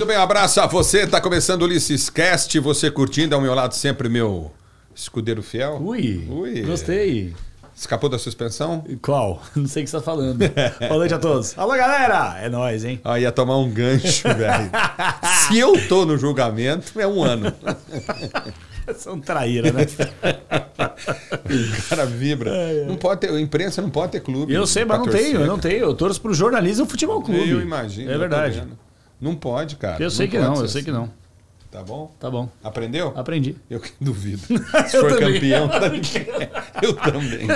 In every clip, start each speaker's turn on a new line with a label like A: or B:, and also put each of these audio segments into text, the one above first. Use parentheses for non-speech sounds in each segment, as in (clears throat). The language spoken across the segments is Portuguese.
A: Muito bem, um abraço a você. Tá começando o Ulisses Cast, você curtindo ao meu lado sempre meu escudeiro fiel. Ui, Ui. gostei. Escapou da suspensão? Qual? (laughs) Não sei
B: o que você tá falando. Boa noite a todos. (laughs) Alô, galera! É nós, hein? Ah, ia tomar um gancho, (laughs) velho.
A: Se eu tô no julgamento, é um ano. São é traíra, né? o cara vibra. É, é. Não pode ter, imprensa não pode ter clube. Eu sei, mas não tenho, eu não
B: tenho. Eu torço pro jornalismo e futebol clube. Eu imagino. É verdade. Não pode, cara. Eu sei não que não, eu sei que não. Tá bom? Tá bom. Aprendeu? Aprendi. Eu que duvido. (laughs) Se for campeão, (laughs) tá também. eu também.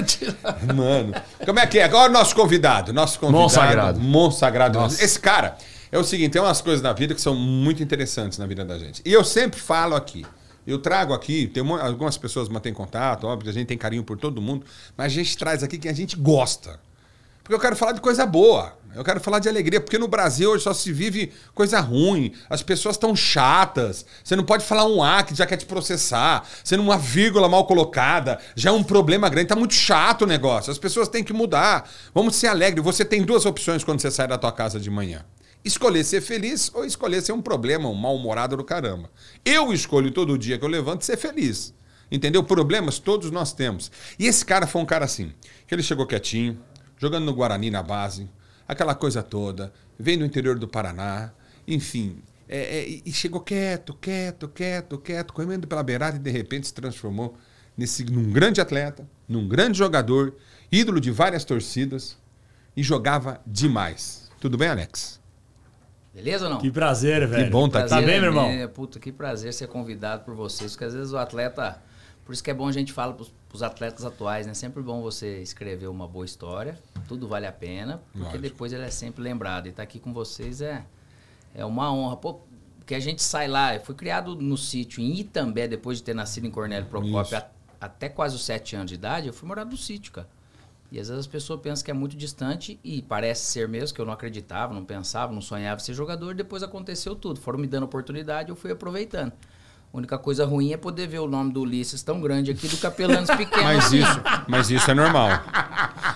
B: Mano,
A: como é que é? Agora o nosso convidado. Nosso convidado. Monsagrado. Monsagrado. Nossa. Esse cara, é o seguinte, tem umas coisas na vida que são muito interessantes na vida da gente. E eu sempre falo aqui. Eu trago aqui, tem algumas pessoas mantêm contato, óbvio, a gente tem carinho por todo mundo, mas a gente traz aqui quem a gente gosta. Porque eu quero falar de coisa boa. Eu quero falar de alegria, porque no Brasil hoje só se vive coisa ruim, as pessoas estão chatas, você não pode falar um A que já quer te processar, Sendo é uma vírgula mal colocada, já é um problema grande, tá muito chato o negócio, as pessoas têm que mudar. Vamos ser alegres, você tem duas opções quando você sai da tua casa de manhã. Escolher ser feliz ou escolher ser um problema, um mal-humorado do caramba. Eu escolho todo dia que eu levanto ser feliz. Entendeu? Problemas todos nós temos. E esse cara foi um cara assim, que ele chegou quietinho, jogando no Guarani na base, aquela coisa toda, vem do interior do Paraná, enfim. É, é, e chegou quieto, quieto, quieto, quieto, correndo pela beirada e de repente se transformou nesse, num grande atleta, num grande jogador, ídolo de várias torcidas e jogava demais. Tudo bem, Alex?
C: Beleza ou não? Que prazer, velho. Que bom tá aqui. Tá bem, meu irmão? Né? puta, que prazer ser convidado por vocês, porque às vezes o atleta por isso que é bom a gente fala para os atletas atuais, né? É sempre bom você escrever uma boa história, tudo vale a pena, porque Lógico. depois ela é sempre lembrada. E estar tá aqui com vocês é, é uma honra. Pô, porque a gente sai lá, eu fui criado no sítio em Itambé, depois de ter nascido em Cornélio Procópio, a, até quase os sete anos de idade, eu fui morar no sítio, cara. E às vezes as pessoas pensam que é muito distante e parece ser mesmo, que eu não acreditava, não pensava, não sonhava ser jogador, depois aconteceu tudo. Foram me dando oportunidade, eu fui aproveitando. A única coisa ruim é poder ver o nome do Ulisses tão grande aqui do Capelanos pequeno. Mas assim. isso,
A: mas isso é normal.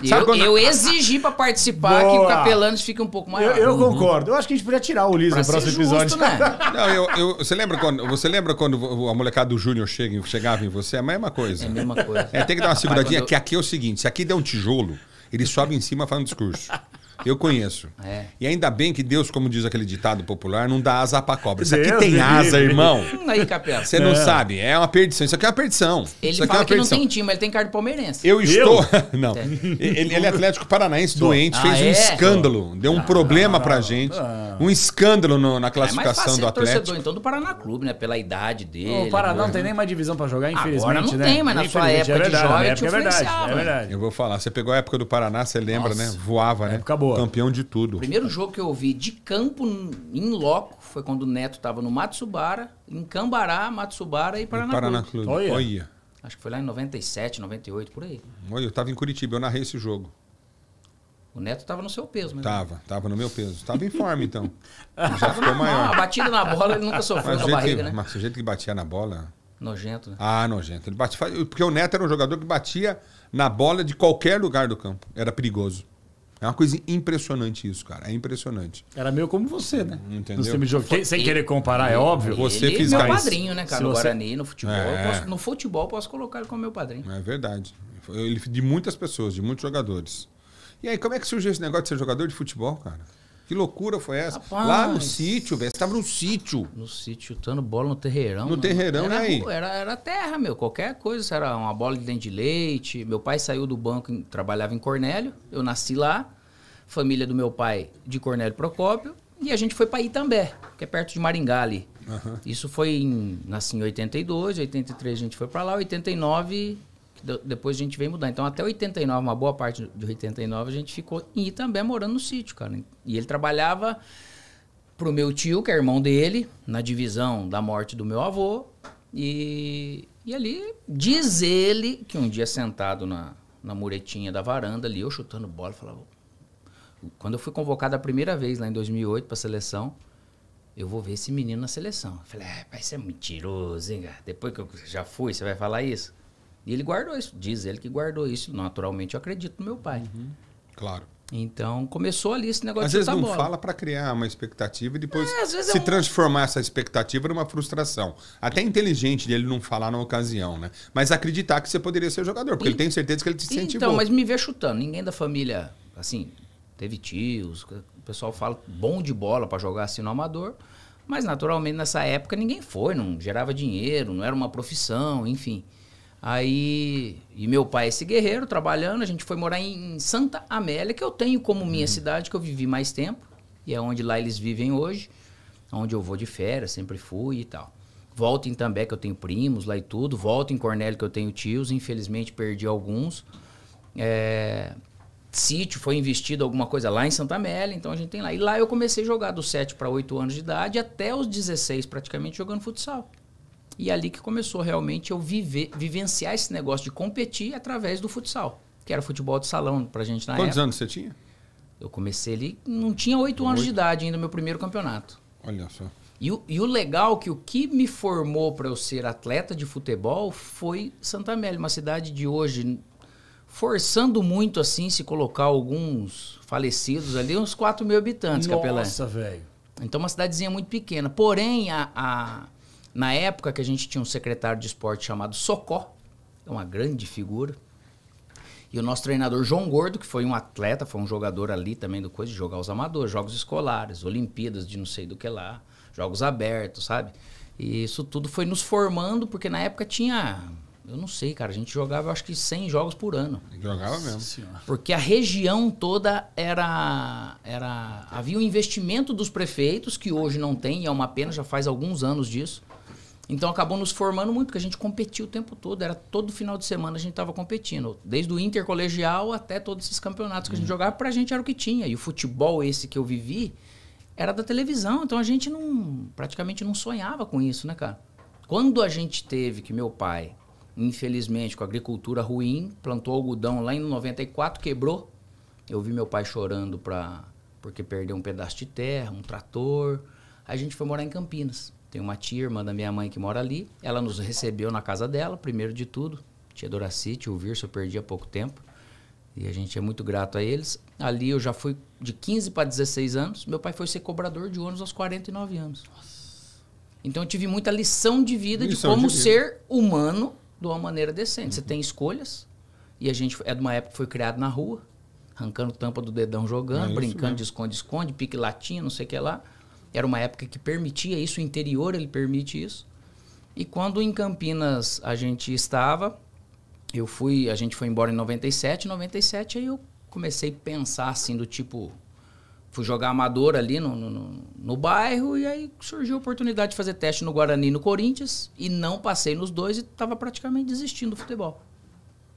C: Eu, quando... eu, exigi para participar Boa. que o Capelanos fique um pouco maior. Eu, eu uhum. concordo.
B: Eu acho que a gente podia tirar o Ulisses pra no próximo justo, episódio.
A: Né? (laughs) Não, eu, eu, você lembra quando você lembra quando a molecada do Júnior chega, chegava em você? É a mesma coisa. É a mesma coisa. É, tem que dar uma seguradinha, que aqui é o seguinte, se aqui der um tijolo, ele sobe em cima e faz um discurso. Eu conheço. É. E ainda bem que Deus, como diz aquele ditado popular, não dá asa pra cobra. Isso aqui Deus tem asa, livre. irmão. (laughs)
C: Aí, Capela. Você não. É. sabe.
A: É uma perdição. Isso aqui é uma perdição. Ele Isso é fala é que perdição. não
C: tem time, ele tem cara de palmeirense. Eu, eu? estou...
A: (laughs) não. É. Ele, ele, é Atlético Paranaense, doente. Ah, fez um escândalo. Deu um ah, problema não, ah, pra gente. Ah. Um escândalo no, na classificação do Atlético. torcedor, então, do Paraná Clube, né?
C: Pela idade dele. O Paraná não tem nem mais
B: divisão pra jogar, infelizmente, Agora não
C: né? tem, mas na sua época de jovem é verdade.
A: Eu vou falar. Você pegou a época do Paraná, você lembra, né? Voava, né? Época boa. Boa. Campeão de tudo. O primeiro
C: jogo que eu vi de campo em loco foi quando o Neto estava no Matsubara, em Cambará, Matsubara e Paraná, Paraná Clube. Olha. Olha. Acho que foi lá em 97, 98, por aí.
A: Olha, eu estava em Curitiba, eu narrei esse jogo.
C: O Neto estava no seu peso, mas. Né? Tava,
A: tava no meu peso. Tava em forma, então.
C: (laughs) Já ficou maior. Não, a batida na bola ele nunca sofreu mas com a barriga, que, né?
A: Mas o jeito que batia na bola. Nojento, né? Ah, nojento. Ele batia, porque o Neto era um jogador que batia na bola de qualquer lugar do campo. Era perigoso. É uma coisa impressionante isso, cara. É impressionante.
B: Era meio como você, né? Entendeu? No Sem querer comparar, é óbvio. Ele, você é fez
A: meu padrinho, né, cara? No você... Guarani, no futebol. É. Posso,
C: no futebol, posso
A: colocar ele como meu padrinho. É verdade. Ele, de muitas pessoas, de muitos jogadores. E aí, como é que surgiu esse negócio de ser jogador de futebol, cara? Que loucura foi essa? Rapaz, Lá no sítio, velho. Você estava no sítio. No sítio, tando bola no terreirão. No mano. terreirão, era, né? Aí? Era, era terra, meu. Qualquer
C: coisa. Era uma bola de dente de leite. Meu pai saiu do banco, trabalhava em Cornélio. Eu nasci lá. Família do meu pai de Cornélio Procópio. E a gente foi para Itambé, que é perto de Maringá ali. Uhum. Isso foi em, nasci em 82, 83 a gente foi para lá, 89 depois a gente veio mudar. Então, até 89, uma boa parte de 89, a gente ficou em Itambé morando no sítio, cara. E ele trabalhava pro meu tio, que é irmão dele, na divisão da morte do meu avô. E, e ali, diz ele que um dia sentado na, na muretinha da varanda ali, eu chutando bola, falava. Quando eu fui convocado a primeira vez lá em 2008 pra seleção, eu vou ver esse menino na seleção. Eu falei, ah, pai, isso é mentiroso, hein, cara? Depois que eu já fui, você vai falar isso? E ele guardou isso, diz ele que guardou isso. Naturalmente, eu acredito no meu pai. Uhum. Claro.
A: Então começou ali esse negócio às de Às vezes não bola. fala para criar uma expectativa e depois é, é se é um... transformar essa expectativa numa frustração. Até inteligente dele não falar na ocasião, né? Mas acreditar que você poderia ser jogador, porque e... ele tem certeza que ele te então, incentivou. Então, mas
C: me vê chutando. Ninguém da família, assim, teve tios, o pessoal fala bom de bola para jogar assim no amador. Mas naturalmente nessa época ninguém foi, não gerava dinheiro, não era uma profissão, enfim. Aí, e meu pai é esse guerreiro, trabalhando, a gente foi morar em Santa Amélia, que eu tenho como minha uhum. cidade, que eu vivi mais tempo, e é onde lá eles vivem hoje, onde eu vou de férias, sempre fui e tal. Volto em També, que eu tenho primos lá e tudo, volto em Cornélio, que eu tenho tios, infelizmente perdi alguns. É, sítio foi investido alguma coisa lá em Santa Amélia, então a gente tem lá. E lá eu comecei a jogar dos 7 para 8 anos de idade até os 16 praticamente jogando futsal. E é ali que começou realmente eu viver, vivenciar esse negócio de competir através do futsal, que era futebol de salão pra gente na Quantos época. anos você tinha? Eu comecei ali, não tinha oito anos 8? de idade ainda, meu primeiro campeonato. Olha só. E o, e o legal que o que me formou para eu ser atleta de futebol foi Santa Amélia, uma cidade de hoje forçando muito assim se colocar alguns falecidos ali, uns 4 mil habitantes, Nossa, Capelã. Nossa, velho. Então, uma cidadezinha muito pequena. Porém, a, a, na época que a gente tinha um secretário de esporte chamado Socó, é uma grande figura. E o nosso treinador João Gordo, que foi um atleta, foi um jogador ali também do coisa de jogar os amadores, jogos escolares, Olimpíadas de não sei do que lá, jogos abertos, sabe? E isso tudo foi nos formando, porque na época tinha. Eu não sei, cara, a gente jogava acho que 100 jogos por ano.
A: Jogava mesmo.
C: Porque a região toda era. era Havia um investimento dos prefeitos, que hoje não tem, e é uma pena, já faz alguns anos disso então acabou nos formando muito, porque a gente competiu o tempo todo. Era todo final de semana a gente estava competindo. Desde o intercolegial até todos esses campeonatos que a gente uhum. jogava, pra gente era o que tinha. E o futebol esse que eu vivi era da televisão. Então a gente não praticamente não sonhava com isso, né, cara? Quando a gente teve que meu pai, infelizmente, com a agricultura ruim, plantou algodão lá em 94, quebrou. Eu vi meu pai chorando pra, porque perdeu um pedaço de terra, um trator. Aí a gente foi morar em Campinas. Tem uma tia, irmã da minha mãe, que mora ali. Ela nos recebeu na casa dela, primeiro de tudo. Tia Doracite, o Virso, eu perdi há pouco tempo. E a gente é muito grato a eles. Ali eu já fui de 15 para 16 anos. Meu pai foi ser cobrador de ônibus aos 49 anos. Nossa. Então eu tive muita lição de vida lição de como de vida. ser humano de uma maneira decente. Uhum. Você tem escolhas. E a gente é de uma época que foi criado na rua, arrancando tampa do dedão jogando, é brincando mesmo. de esconde-esconde, pique latinha, não sei o que lá. Era uma época que permitia isso, o interior ele permite isso. E quando em Campinas a gente estava, eu fui, a gente foi embora em 97, 97 aí eu comecei a pensar assim do tipo fui jogar amador ali no, no, no, bairro e aí surgiu a oportunidade de fazer teste no Guarani e no Corinthians e não passei nos dois e estava praticamente desistindo
A: do futebol.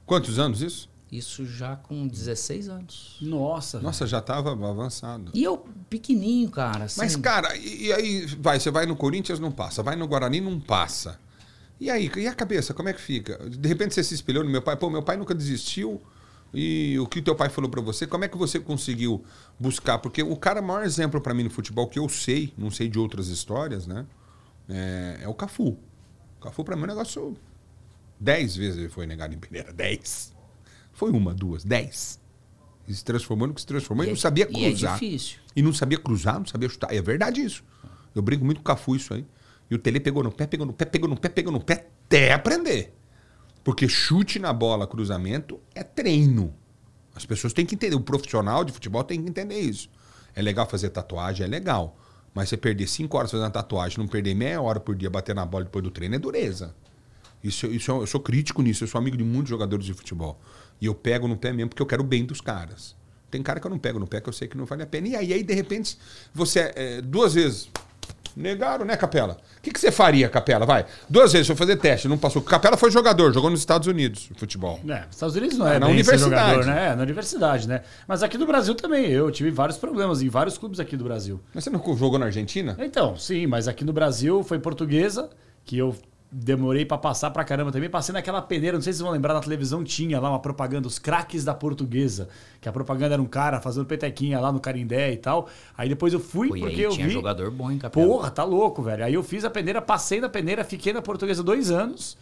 A: Quantos anos isso? Isso já com 16 anos. Nossa. Nossa, velho. já estava avançado. E eu pequenininho, cara. Assim... Mas, cara, e, e, aí vai, você vai no Corinthians, não passa. Vai no Guarani, não passa. E aí, e a cabeça, como é que fica? De repente você se espelhou no meu pai. Pô, meu pai nunca desistiu. E o que teu pai falou para você, como é que você conseguiu buscar? Porque o cara maior exemplo para mim no futebol que eu sei, não sei de outras histórias, né? É, é o Cafu. O Cafu para mim é um negócio... Dez vezes ele foi negado em peneira. Dez. Foi uma, duas, dez. E se transformou no que se transformou e, e não é sabia cruzar. E, é e não sabia cruzar, não sabia chutar. E é verdade isso. Eu brinco muito com o Cafu isso aí. E o Tele pegou no pé, pegou no pé, pegou no pé, pegou no pé, até aprender. Porque chute na bola, cruzamento, é treino. As pessoas têm que entender. O profissional de futebol tem que entender isso. É legal fazer tatuagem, é legal. Mas você perder cinco horas fazendo tatuagem, não perder meia hora por dia bater na bola depois do treino é dureza. Isso, isso é eu sou crítico nisso, eu sou amigo de muitos jogadores de futebol. E eu pego no pé mesmo porque eu quero o bem dos caras. Tem cara que eu não pego no pé, que eu sei que não vale a pena. E aí, aí de repente, você é, duas vezes. Negaram, né, Capela? O que, que você faria, Capela? Vai. Duas vezes, foi fazer teste, não passou. Capela foi jogador, jogou nos Estados Unidos futebol.
B: É, Estados Unidos não é, é na universidade. Jogador, né? É, na universidade, né? Mas aqui do Brasil também. Eu tive vários problemas em vários clubes aqui do Brasil. Mas você não jogou na Argentina? Então, sim, mas aqui no Brasil foi portuguesa, que eu demorei para passar pra caramba também. Passei naquela peneira, não sei se vocês vão lembrar, na televisão tinha lá uma propaganda, os craques da portuguesa. Que a propaganda era um cara fazendo petequinha lá no Carindé e tal. Aí depois eu fui, Pô, porque aí, eu tinha vi... jogador bom, hein, Capela? Porra, tá louco, velho. Aí eu fiz a peneira, passei na peneira, fiquei na portuguesa dois anos.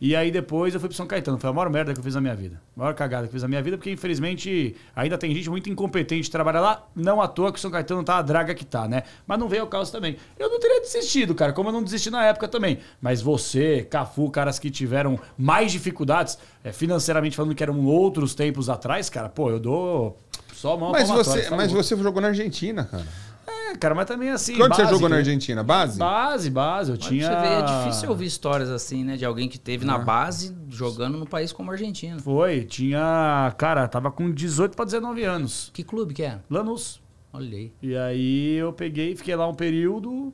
B: E aí depois eu fui pro São Caetano. Foi a maior merda que eu fiz na minha vida. A maior cagada que eu fiz na minha vida, porque infelizmente ainda tem gente muito incompetente que trabalha lá. Não à toa que o São Caetano tá a draga que tá, né? Mas não veio o caos também. Eu não teria desistido, cara, como eu não desisti na época também. Mas você, Cafu, caras que tiveram mais dificuldades, é, financeiramente falando que eram outros tempos atrás, cara, pô, eu dou só mão Mas, você, tá mas
A: você jogou na Argentina, cara. É, cara, mas também assim. Quando base, você jogou na né? Argentina? Base?
B: Base, base. Eu
A: mas tinha. Você vê, é difícil
C: ouvir histórias assim, né? De alguém que teve ah. na é. base jogando no país como a Argentina.
B: Foi. Tinha. Cara, tava com 18 para 19 anos. Que clube que é Lanús. Olhei. E aí eu peguei, fiquei lá um período.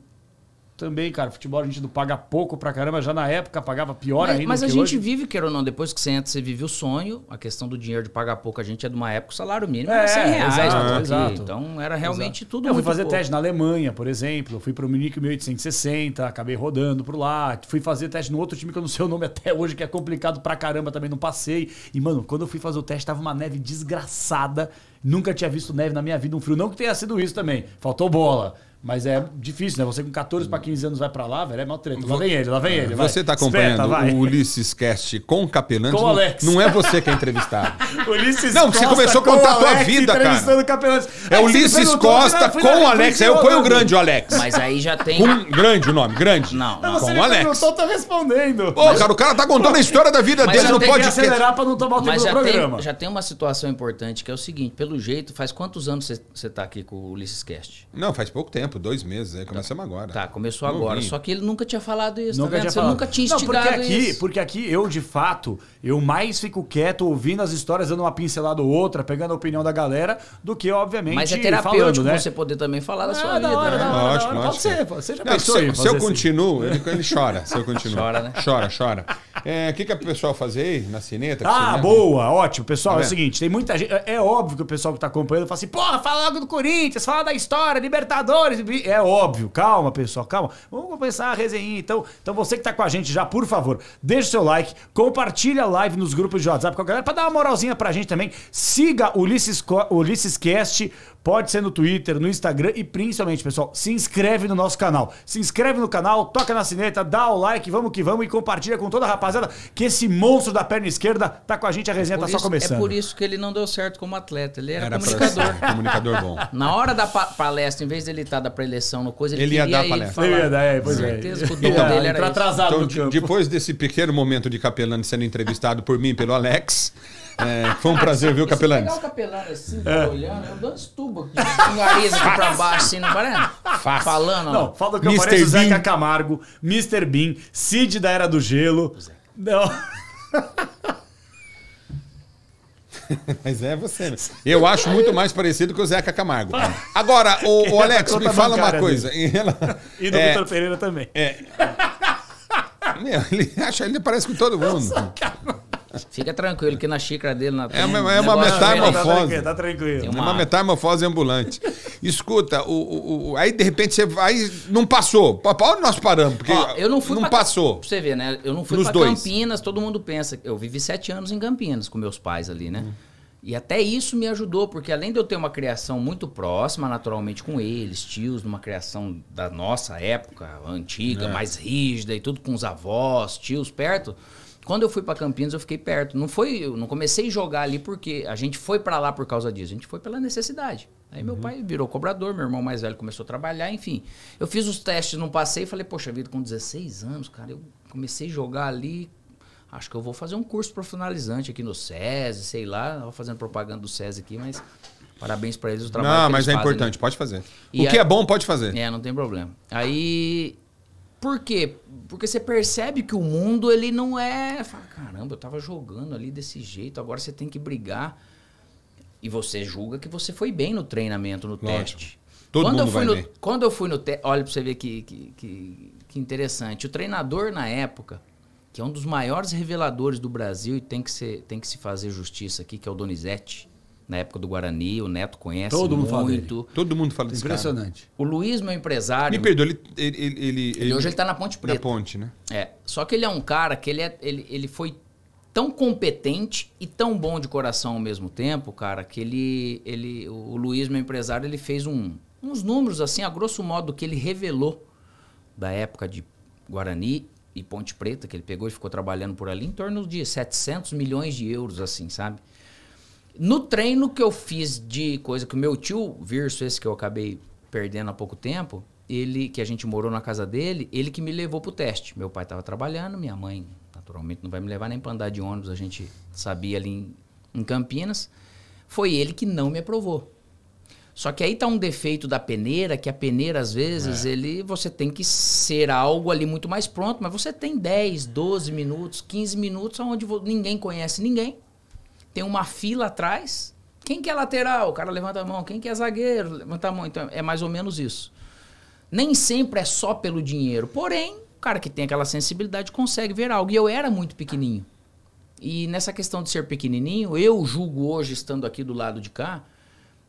B: Também, cara, futebol a gente não paga pouco pra caramba, já na época pagava pior mas, ainda. Mas a gente hoje. vive, quer ou não,
C: depois que você entra, você vive o sonho. A questão do dinheiro de pagar pouco, a gente é de uma época, o salário mínimo é, era 100 reais. Exato, exato. Então era realmente exato. tudo Eu fui fazer pouco. teste
B: na Alemanha, por exemplo. Eu fui pro Munique 1860, acabei rodando por lá. Fui fazer teste no outro time que eu não sei o nome até hoje, que é complicado pra caramba, também não passei. E, mano, quando eu fui fazer o teste, tava uma neve desgraçada. Nunca tinha visto neve na minha vida, um frio. Não que tenha sido isso também. Faltou bola. Mas é difícil, né? Você com 14 para 15 anos vai para lá, velho, é mal treto. Lá vem ele, lá vem ele. Vai. Você tá acompanhando Espeta, o
A: Ulisses Cast com Capelante. Com o Alex. Não, não é você que é entrevistado. (laughs) Ulisses Não, Costa você começou a contar a tua vida, cara.
B: Capelante. É Ulisses Costa ah, com o Alex. Aí eu ponho o grande o Alex. Mas aí já tem. um
A: grande o nome, grande? Não. não. Com o Alex.
B: Eu tô respondendo. Pô, cara, o cara tá contando a história da vida dele no podcast. acelerar para não tomar o tempo do programa.
C: Já tem uma situação importante que é o seguinte: pelo jeito, faz
A: quantos anos você tá aqui com o Ulisses Cast? Não, faz pouco tempo tempo, dois meses, aí né? começamos tá. agora. Tá, começou agora. Só
C: que ele nunca tinha falado isso, Nunca tá tinha Você falado. nunca tinha Não, porque aqui,
A: isso. porque aqui eu, de fato,
B: eu mais fico quieto ouvindo as histórias, dando uma pincelada ou outra, pegando a opinião da galera, do que, obviamente,
C: Mas é terapêutico né? você poder também falar da ah, sua vida. não né? da hora, não Lógico, Pode lógico. ser, você já Não, pensou se,
A: eu- se assim? continuo, ele, ele chora. Se eu continuo. Chora, né? Chora, chora. É, O que, que o pessoal faz
B: aí na cineta? Ah, boa, ótimo. Pessoal, Tá é o seguinte, tem muita gente. É é óbvio que o pessoal que tá acompanhando fala assim, porra, fala logo do Corinthians, fala da história, Libertadores é óbvio. Calma, pessoal, calma. Vamos começar a resenha então. Então você que está com a gente já, por favor, deixa o seu like, compartilha a live nos grupos de WhatsApp com a galera para dar uma moralzinha para a gente também. Siga Ulisses, Ulisses Cast Pode ser no Twitter, no Instagram e principalmente, pessoal, se inscreve no nosso canal. Se inscreve no canal, toca na sineta, dá o like, vamos que vamos e compartilha com toda a rapaziada que esse monstro da perna esquerda tá com a gente, a é resenha tá é tá isso, só começando. É por
C: isso que ele não deu certo como atleta, ele era, era comunicador.
A: comunicador bom.
C: (laughs) Na hora da pa palestra, em vez dele estar tá da preleção no coisa, ele, ele ia dar a palestra. Falar, ele ia dar,
A: é, pois é. certeza que o dom dele era, atrasado então, no campo. Depois desse pequeno momento de capelano sendo entrevistado por mim pelo Alex... É, foi um prazer, viu, Capelani? Se pegar o
B: Capelani assim, é. olhando, eu
C: danço tubo aqui, com nariz aqui pra baixo, assim, não parece?
A: Fácil. Falando, Não, ó. falta que Mr. Zeca
B: Camargo, Mr. Bean, Cid da Era do Gelo.
A: Não. (laughs) Mas é você, né? Eu acho muito mais parecido que o Zeca Camargo. Agora, o, o (laughs) Alex, me tá fala uma coisa. Ela, (laughs) e do é, Vitor
B: Pereira também.
A: É, meu, ele acha, ele parece com todo mundo. Nossa,
C: Fica tranquilo que na xícara dele... Na... É, uma, é uma tá metamorfose. Tá tranquilo. É uma... É uma
A: metamorfose ambulante. Escuta, o, o, o, aí de repente você vai... Não passou. Olha nós paramos, porque Ó, eu não, fui não pra, passou.
C: Pra você ver, né? Eu não fui Nos pra dois. Campinas, todo mundo pensa... Eu vivi sete anos em Campinas com meus pais ali, né? Hum. E até isso me ajudou, porque além de eu ter uma criação muito próxima, naturalmente, com eles, tios, numa criação da nossa época, antiga, é. mais rígida e tudo, com os avós, tios perto, quando eu fui para Campinas, eu fiquei perto. Não foi, eu não comecei a jogar ali porque a gente foi para lá por causa disso. A gente foi pela necessidade. Aí uhum. meu pai virou cobrador, meu irmão mais velho começou a trabalhar, enfim. Eu fiz os testes, não passei e falei, poxa vida, com 16 anos, cara, eu comecei a jogar ali. Acho que eu vou fazer um curso profissionalizante aqui no SESI, sei lá. vou fazendo propaganda do SESI aqui, mas parabéns para eles o trabalho. Não, mas é fazem, né? importante, né? pode fazer. E o que é bom, pode fazer. É, não tem problema. Aí. Por quê? porque você percebe que o mundo ele não é. Fala, caramba, eu tava jogando ali desse jeito, agora você tem que brigar. E você julga que você foi bem no treinamento, no Lógico. teste.
A: Todo quando, eu fui no,
C: quando eu fui no teste. Olha pra você ver que, que, que, que interessante. O treinador na época, que é um dos maiores reveladores do Brasil e tem que, ser, tem que se fazer justiça aqui, que é o Donizete na época do Guarani, o Neto conhece Todo muito. Mundo fala
A: Todo mundo fala desse Impressionante. Cara.
C: O Luiz, meu empresário... Me perdoa, ele...
A: ele, ele, ele, ele hoje ele está na Ponte Preta. Na Ponte, né?
C: É, só que ele é um cara que ele, é, ele, ele foi tão competente e tão bom de coração ao mesmo tempo, cara, que ele... ele o Luiz, meu empresário, ele fez um, uns números, assim, a grosso modo, que ele revelou da época de Guarani e Ponte Preta, que ele pegou e ficou trabalhando por ali, em torno de 700 milhões de euros, assim, sabe? No treino que eu fiz de coisa que o meu tio Virso, esse que eu acabei perdendo há pouco tempo, ele que a gente morou na casa dele, ele que me levou pro teste. Meu pai estava trabalhando, minha mãe naturalmente não vai me levar nem pra andar de ônibus, a gente sabia ali em, em, Campinas. Foi ele que não me aprovou. Só que aí tá um defeito da peneira, que a peneira às vezes é. ele você tem que ser algo ali muito mais pronto, mas você tem 10, 12 minutos, 15 minutos onde ninguém conhece ninguém tem uma fila atrás. Quem que é lateral? O cara levanta a mão. Quem que é zagueiro? Levanta a mão. Então é mais ou menos isso. Nem sempre é só pelo dinheiro. Porém, o cara que tem aquela sensibilidade consegue ver algo. E eu era muito pequenininho. E nessa questão de ser pequenininho, eu julgo hoje, estando aqui do lado de cá,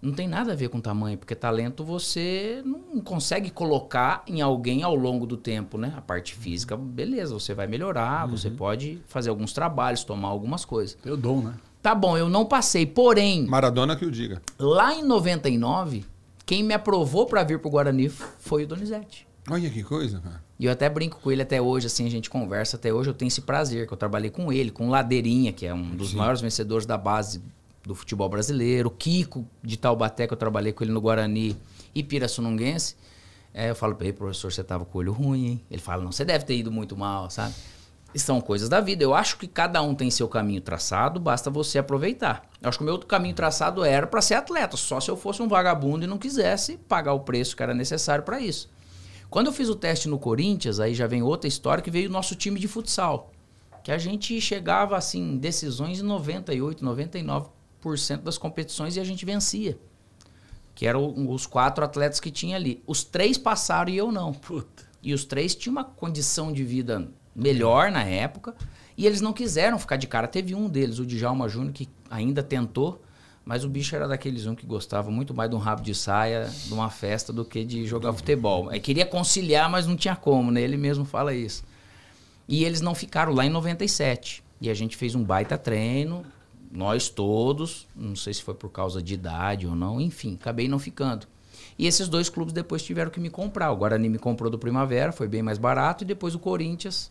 C: não tem nada a ver com tamanho, porque talento você não consegue colocar em alguém ao longo do tempo, né? A parte física, beleza, você vai melhorar, uhum. você pode fazer alguns trabalhos, tomar algumas coisas. eu dou né? Tá bom, eu não passei, porém. Maradona que o diga. Lá em 99, quem me aprovou para vir pro Guarani foi o Donizete. Olha que coisa, cara. E eu até brinco com ele até hoje, assim, a gente conversa até hoje. Eu tenho esse prazer, que eu trabalhei com ele, com Ladeirinha, que é um dos Sim. maiores vencedores da base do futebol brasileiro. Kiko de Taubaté, que eu trabalhei com ele no Guarani e Pirassununguense. É, eu falo pra ele, professor, você tava com o olho ruim, hein? Ele fala, não, você deve ter ido muito mal, sabe? são coisas da vida. Eu acho que cada um tem seu caminho traçado, basta você aproveitar. Eu acho que o meu caminho traçado era para ser atleta, só se eu fosse um vagabundo e não quisesse pagar o preço que era necessário para isso. Quando eu fiz o teste no Corinthians, aí já vem outra história que veio o nosso time de futsal. Que a gente chegava assim, decisões em 98, 99% das competições e a gente vencia. Que eram os quatro atletas que tinha ali. Os três passaram e eu não. Puta. E os três tinham uma condição de vida melhor na época. E eles não quiseram ficar de cara. Teve um deles, o Djalma Júnior, que ainda tentou, mas o bicho era daqueles um que gostava muito mais de um rabo de saia, de uma festa, do que de jogar futebol. Ele é, queria conciliar, mas não tinha como, né? Ele mesmo fala isso. E eles não ficaram lá em 97. E a gente fez um baita treino, nós todos, não sei se foi por causa de idade ou não, enfim, acabei não ficando. E esses dois clubes depois tiveram que me comprar. O Guarani me comprou do Primavera, foi bem mais barato, e depois o Corinthians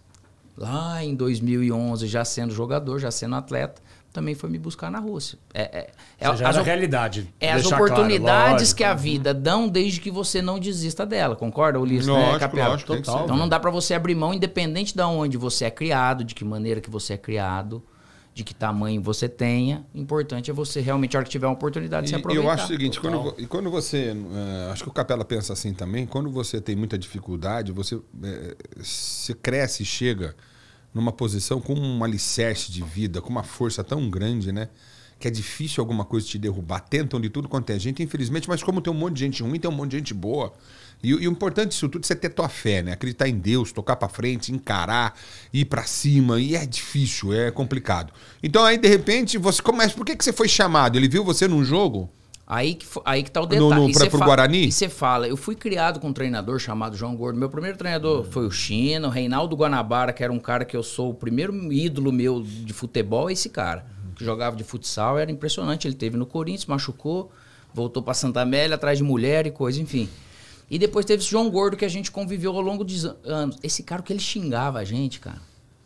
C: lá em 2011, já sendo jogador, já sendo atleta, também foi me buscar na Rússia. É, é, é as, a realidade. É as oportunidades claro, que a vida dão desde que você não desista dela. Concorda, Ulisses? Né, lógico, né, Capela? Total. Então não dá para você abrir mão, independente de onde você é criado, de que maneira que você é criado de que tamanho você tenha. O importante é você realmente, na hora que tiver uma oportunidade, e, se aproveitar. Eu acho o seguinte, quando,
A: e quando você. Uh, acho que o Capela pensa assim também, quando você tem muita dificuldade, você uh, se cresce e chega numa posição com um alicerce de vida, com uma força tão grande, né? Que é difícil alguma coisa te derrubar. Tentam de tudo quanto é gente, infelizmente, mas como tem um monte de gente ruim, tem um monte de gente boa. E, e, o importante disso tudo é você ter tua fé, né? Acreditar em Deus, tocar para frente, encarar, ir para cima. E é difícil, é complicado. Então aí, de repente, você começa. Por que, que você foi chamado? Ele viu você num jogo? Aí que, aí que tá o detalhe. No, no, pra, pro fala, Guarani?
C: E você fala, eu fui criado com um treinador chamado João Gordo. Meu primeiro treinador uhum. foi o China, o Reinaldo Guanabara, que era um cara que eu sou o primeiro ídolo meu de futebol, é esse cara. Que jogava de futsal, era impressionante. Ele teve no Corinthians, machucou, voltou pra Santa Amélia, atrás de mulher e coisa, enfim. E depois teve esse João Gordo que a gente conviveu ao longo de anos. Esse cara que ele xingava a gente, cara.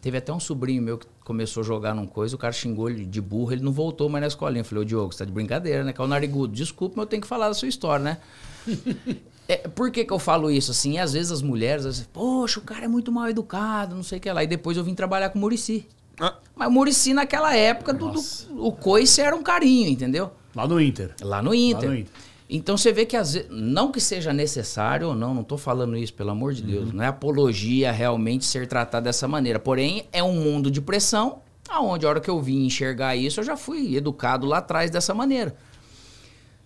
C: Teve até um sobrinho meu que começou a jogar num coisa, o cara xingou ele de burro, ele não voltou mais na escolinha. Eu falei, ô Diogo, você tá de brincadeira, né? Que é o narigudo. Desculpa, mas eu tenho que falar da sua história, né? (laughs) é, por que, que eu falo isso? Assim, às vezes as mulheres, às vezes, poxa, o cara é muito mal educado, não sei o que lá. E depois eu vim trabalhar com o Murici. Ah. Mas o Murici, naquela época, do, do, o coice era um carinho, entendeu? Lá no Inter. Lá no Inter. Lá no Inter. Então você vê que às vezes, não que seja necessário ou não, não estou falando isso, pelo amor de Deus, uhum. não é apologia realmente ser tratado dessa maneira. Porém, é um mundo de pressão, aonde a hora que eu vim enxergar isso, eu já fui educado lá atrás dessa maneira.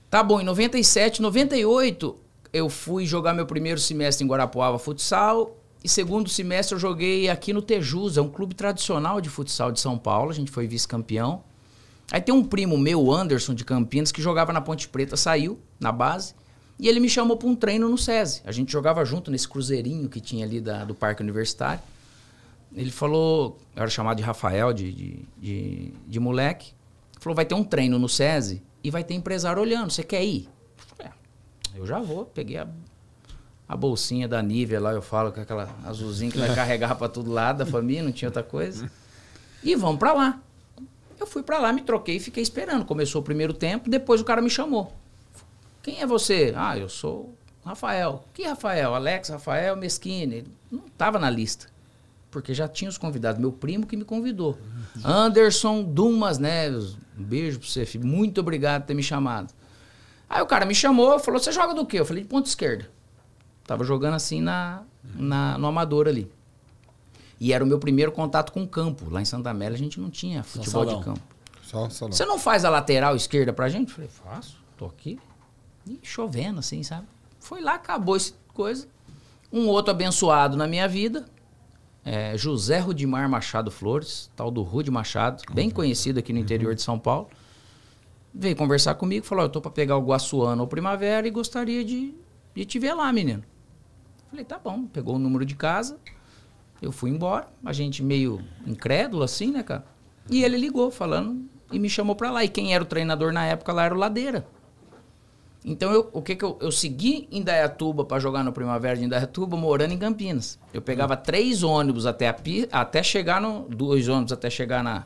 C: Tá bom, em 97, 98, eu fui jogar meu primeiro semestre em Guarapuava Futsal. E segundo semestre eu joguei aqui no é um clube tradicional de futsal de São Paulo. A gente foi vice-campeão. Aí tem um primo meu, Anderson, de Campinas, que jogava na Ponte Preta, saiu na base. E ele me chamou para um treino no SESI. A gente jogava junto nesse cruzeirinho que tinha ali da, do Parque Universitário. Ele falou, eu era chamado de Rafael, de, de, de, de moleque. Falou, vai ter um treino no SESI e vai ter empresário olhando, você quer ir? É, eu já vou. Peguei a, a bolsinha da Nivea lá, eu falo, com aquela azulzinha que vai (laughs) carregar para todo lado da família, não tinha outra coisa. E vamos para lá. Eu fui para lá, me troquei e fiquei esperando. Começou o primeiro tempo, depois o cara me chamou. Quem é você? Ah, eu sou Rafael. Que Rafael? Alex, Rafael, Mesquine. Não estava na lista. Porque já tinha os convidados. Meu primo que me convidou. Anderson Dumas Neves. Um beijo para você, filho. Muito obrigado por ter me chamado. Aí o cara me chamou, falou: Você joga do quê? Eu falei: De ponta esquerda. Tava jogando assim na, na, no Amador ali. E era o meu primeiro contato com o campo. Lá em Santa Amélia a gente não tinha futebol de campo.
A: Só salão. Você não
C: faz a lateral esquerda pra gente? falei, faço, tô aqui. E chovendo, assim, sabe? Foi lá, acabou essa coisa. Um outro abençoado na minha vida, é José Rudimar Machado Flores, tal do Rude Machado, bem uhum. conhecido aqui no uhum. interior de São Paulo. Veio conversar comigo, falou: Eu tô pra pegar o Guaçuano ou Primavera e gostaria de, de te ver lá, menino. Falei: Tá bom, pegou o número de casa, eu fui embora, a gente meio incrédulo assim, né, cara? E ele ligou falando e me chamou para lá. E quem era o treinador na época lá era o Ladeira. Então, eu, o que que eu, eu segui em Dayatuba para jogar no Primavera de Indaiatuba, morando em Campinas. Eu pegava três ônibus até, a, até chegar no... Dois ônibus até chegar na,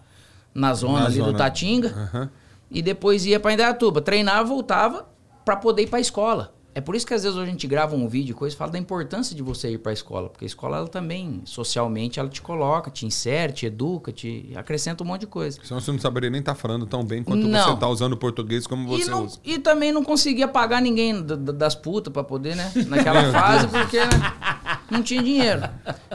C: na zona na ali zona. do Tatinga. Uhum. E depois ia para Indaiatuba. Treinava, voltava para poder ir para escola. É por isso que às vezes a gente grava um vídeo, coisa, fala da importância de você ir para a escola, porque a escola ela também, socialmente, ela te coloca, te insere, te educa, te acrescenta um monte de coisa.
A: Senão você não saberia nem estar tá falando tão bem quanto não. você está usando português como você e não, usa.
C: E também não conseguia pagar ninguém das putas para poder, né? Naquela fase, porque né, não tinha dinheiro.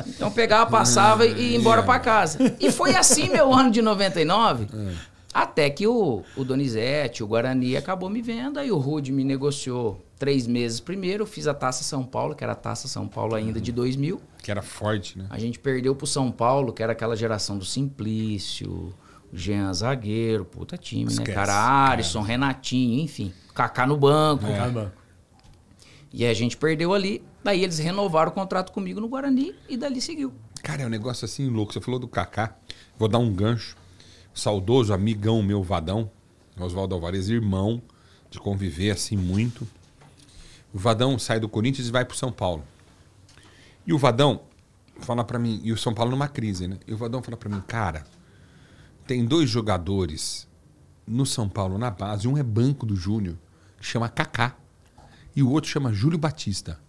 C: Então pegava, passava hum, e ia embora é. para casa. E foi assim meu ano de 99. Hum. É. Até que o, o Donizete, o Guarani acabou me vendo, aí o Rude me negociou três meses primeiro, fiz a Taça São Paulo, que era a Taça São Paulo ainda uhum. de 2000. Que era forte, né? A gente perdeu pro São Paulo, que era aquela geração do Simplício, Jean Zagueiro, puta time, né? Esquece. né? Cara, Arisson, Renatinho, enfim. Kaká no banco. É. no
A: banco. E a gente perdeu ali.
C: Daí eles renovaram o contrato comigo no Guarani e dali seguiu.
A: Cara, é um negócio assim louco. Você falou do Kaká. Vou dar um gancho. O saudoso amigão meu, Vadão, Oswaldo Alvarez, irmão, de conviver assim muito. O Vadão sai do Corinthians e vai para o São Paulo. E o Vadão fala para mim, e o São Paulo numa crise, né? E o Vadão fala para mim, cara, tem dois jogadores no São Paulo na base, um é banco do Júnior, que chama Kaká, e o outro chama Júlio Batista.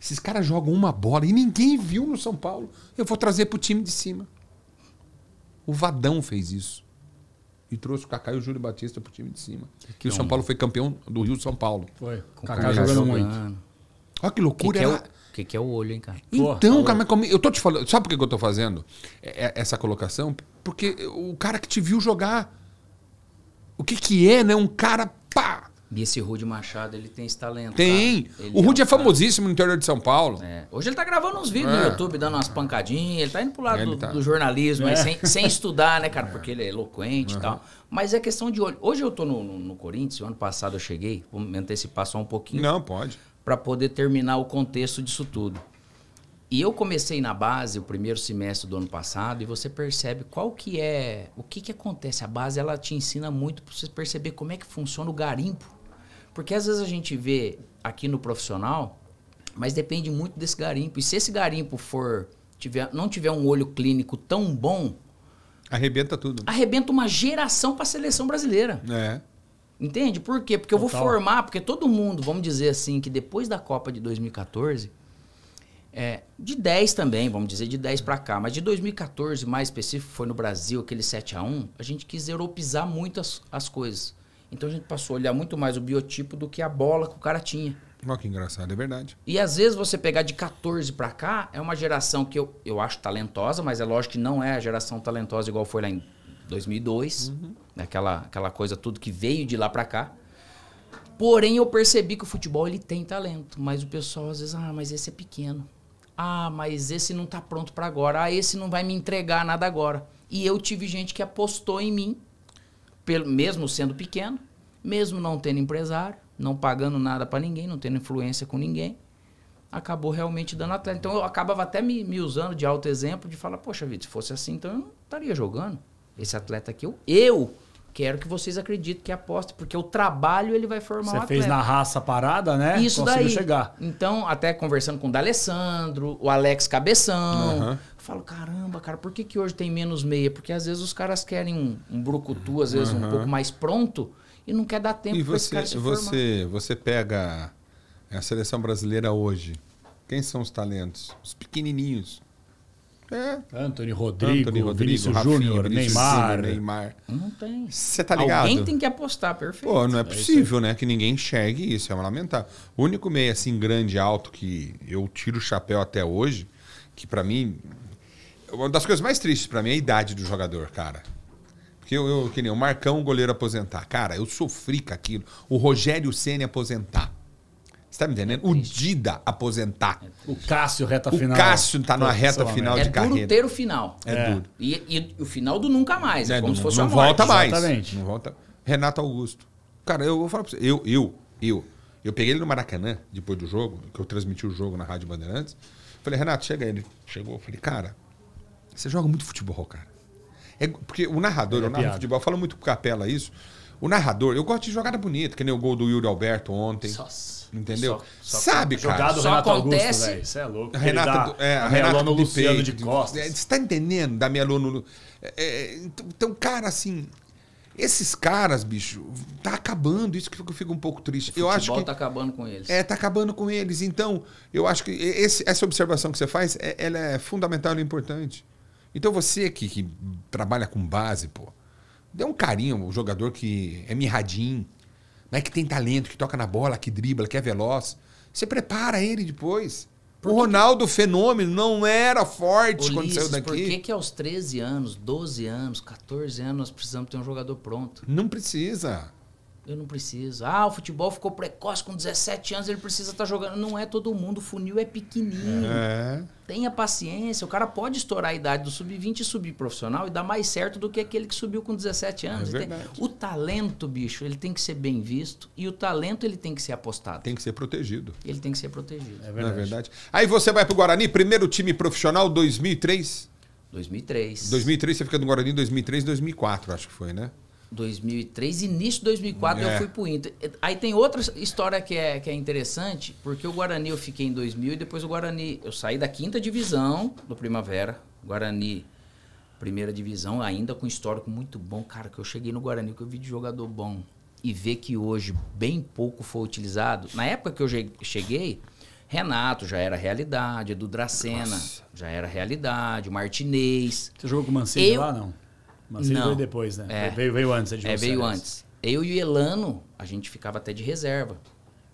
A: Esses caras jogam uma bola e ninguém viu no São Paulo. Eu vou trazer pro time de cima. O Vadão fez isso e trouxe o Kaká e o Júlio Batista pro time de cima. Que, o então, São Paulo foi campeão do Rio São Paulo. Foi. Com Kaká jogando muito. Olha que loucura. Que que é o... Né? O que, que, é o olho, hein, cara? Então, Porra, cara, eu tô te falando. Sabe por que, que eu tô fazendo é, é, essa colocação? Porque o cara que te viu jogar. O que, que é, né? Um cara, pá! E esse Rude Machado,
C: ele tem esse talento. Tem! O é Rude é, um é famosíssimo
A: no interior de São Paulo. É. Hoje ele tá gravando uns vídeos é. no YouTube,
C: dando umas pancadinhas. Ele tá indo pro lado do, tá. do, jornalismo, aí, é. sem, sem estudar, né, cara? (laughs) É. Porque ele é eloquente uhum. e tal. Mas é questão de olho. Hoje eu tô no, no, no Corinthians, o ano passado eu cheguei, vou me antecipar só um pouquinho. Não, pode. Para poder terminar o contexto disso tudo. E eu comecei na base o primeiro semestre do ano passado e você percebe qual que é, o que que acontece. A base ela te ensina muito para você perceber como é que funciona o garimpo porque às vezes a gente vê aqui no profissional, mas depende muito desse garimpo. E se esse garimpo for tiver, não tiver um olho clínico tão bom, arrebenta tudo. Arrebenta uma geração para a seleção brasileira. É. Entende? Por quê? Porque eu vou formar, porque todo mundo, vamos dizer assim, que depois da Copa de 2014, é, de 10 também, vamos dizer, de 10 para cá, mas de 2014 mais específico, foi no Brasil, aquele 7 a 1 a gente quis europeizar muito as, as coisas. Então a gente passou a olhar muito mais o biotipo do que a bola
A: que o cara tinha. Olha que engraçado, é verdade.
C: E às vezes você pegar de 14 para cá, é uma geração que eu, eu acho talentosa, mas é lógico que não é a geração talentosa igual foi lá em 2002, uhum. Né, aquela, aquela coisa tudo que veio de lá para cá. Porém, eu percebi que o futebol ele tem talento, mas o pessoal às vezes, ah, mas esse é pequeno. Ah, mas esse não tá pronto para agora. Ah, esse não vai me entregar nada agora. E eu tive gente que apostou em mim pelo, mesmo sendo pequeno, mesmo não tendo empresário, não pagando nada para ninguém, não tendo influência com ninguém, acabou realmente dando atleta. Então eu acabava até me, me usando de alto exemplo de falar, poxa vida, se fosse assim, então eu não estaria jogando. Esse atleta aqui, eu, eu quero que vocês acreditem que apostem, porque o trabalho ele vai formar Você um atleta. fez na
B: raça parada, né? Isso Conseguiu daí. chegar.
C: Então, até conversando com o D'Alessandro, o Alex Cabeção, uhum. Eu falo, caramba, cara, por que, que hoje tem menos meia? Porque às vezes os caras querem um, um brucutu, às vezes uhum. um pouco mais pronto, e não quer dar tempo para esse cara se você,
A: formar. você pega a seleção brasileira hoje, quem são os talentos? Os pequenininhos. É. Anthony Rodrigo, Anthony Rodrigo Júnior, Neymar. Neymar. Não tem. Você tá ligado? Alguém tem
C: que apostar, perfeito. Pô, não é, é possível,
A: né? Que ninguém enxergue isso. É lamentável. O único meio, assim, grande, alto, que eu tiro o chapéu até hoje, que para mim uma das coisas mais tristes para mim é a idade do jogador, cara. Porque eu, eu, que nem o Marcão, goleiro aposentar. Cara, eu sofri com aquilo. O Rogério Ceni aposentar. Você tá me entendendo? É o Dida aposentar. É o Cássio, reta o final. O Cássio tá numa reta final de carreira. É duro ter
C: o final. É, é. duro. E, e, o final do nunca mais. É, é como não, se fosse não uma volta morte. mais. Exatamente.
A: Não volta. Renato Augusto. Cara, eu vou falar pra você. Eu, eu, eu. Eu peguei ele no Maracanã, depois do jogo, que eu transmiti o jogo na Rádio Bandeirantes. Falei, Renato, chega aí. Ele chegou. Falei, cara, você joga muito futebol, cara. É, porque o narrador, é eu narro futebol, eu falo muito com o Capela isso. O narrador, eu gosto de jogada bonita, que nem o gol do Yuri Alberto ontem. Nossa. Entendeu? Só, só Sabe, cara. Jogado só Renato acontece. Augusto, Isso é louco. A Renata, é, a Renata Luciano de, de Costas. É, você tá entendendo? Da minha aluna. É, é então, então, cara, assim. Esses caras, bicho, tá acabando. Isso que eu fico um pouco triste. O eu acho que tá acabando com eles. É, tá acabando com eles. Então, eu acho que esse, essa observação que você faz, é, ela é fundamental e importante. Então você que, que trabalha com base, pô, dê um carinho o jogador que é mirradinho, né, que tem talento, que toca na bola, que dribla, que é veloz. Você prepara ele depois. Por o que... Ronaldo Fenômeno não era forte Ulisses, quando saiu daqui. Por que, que
C: aos 13 anos, 12 anos, 14 anos nós precisamos ter um jogador pronto? Não precisa. Eu não preciso. Ah, o futebol ficou precoce com 17 anos, ele precisa estar tá jogando. Não é todo mundo, o funil é pequenininho. É. Tenha paciência, o cara pode estourar a idade do sub-20 e subir profissional e dar mais certo do que aquele que subiu com 17 anos. É O talento, bicho, ele tem que ser bem visto e o talento ele tem que ser apostado.
A: Tem que ser protegido. Ele tem que ser protegido. É, é verdade. É verdade. Aí você vai para o Guarani, primeiro time profissional 2003? 2003. 2003 você fica no Guarani 2003, 2004, acho que foi, né? 2003,
C: início de 2004 é. eu fui pro Inter. Aí tem outra história que é, que é interessante, porque o Guarani eu fiquei em 2000 e depois o Guarani, eu saí da quinta divisão do Primavera, Guarani primeira divisão, ainda com histórico muito bom, cara, que eu cheguei no Guarani que eu vi de jogador bom e ver que hoje bem pouco foi utilizado. Na época que eu cheguei, Renato já era realidade, Edu Dracena Nossa. já era realidade, Martinez.
B: Você jogou com o Mancini eu, lá, não? Mas ele veio depois, né? É.
C: Veio, veio antes é de É, veio antes. Eu e o Elano, a gente ficava até de reserva.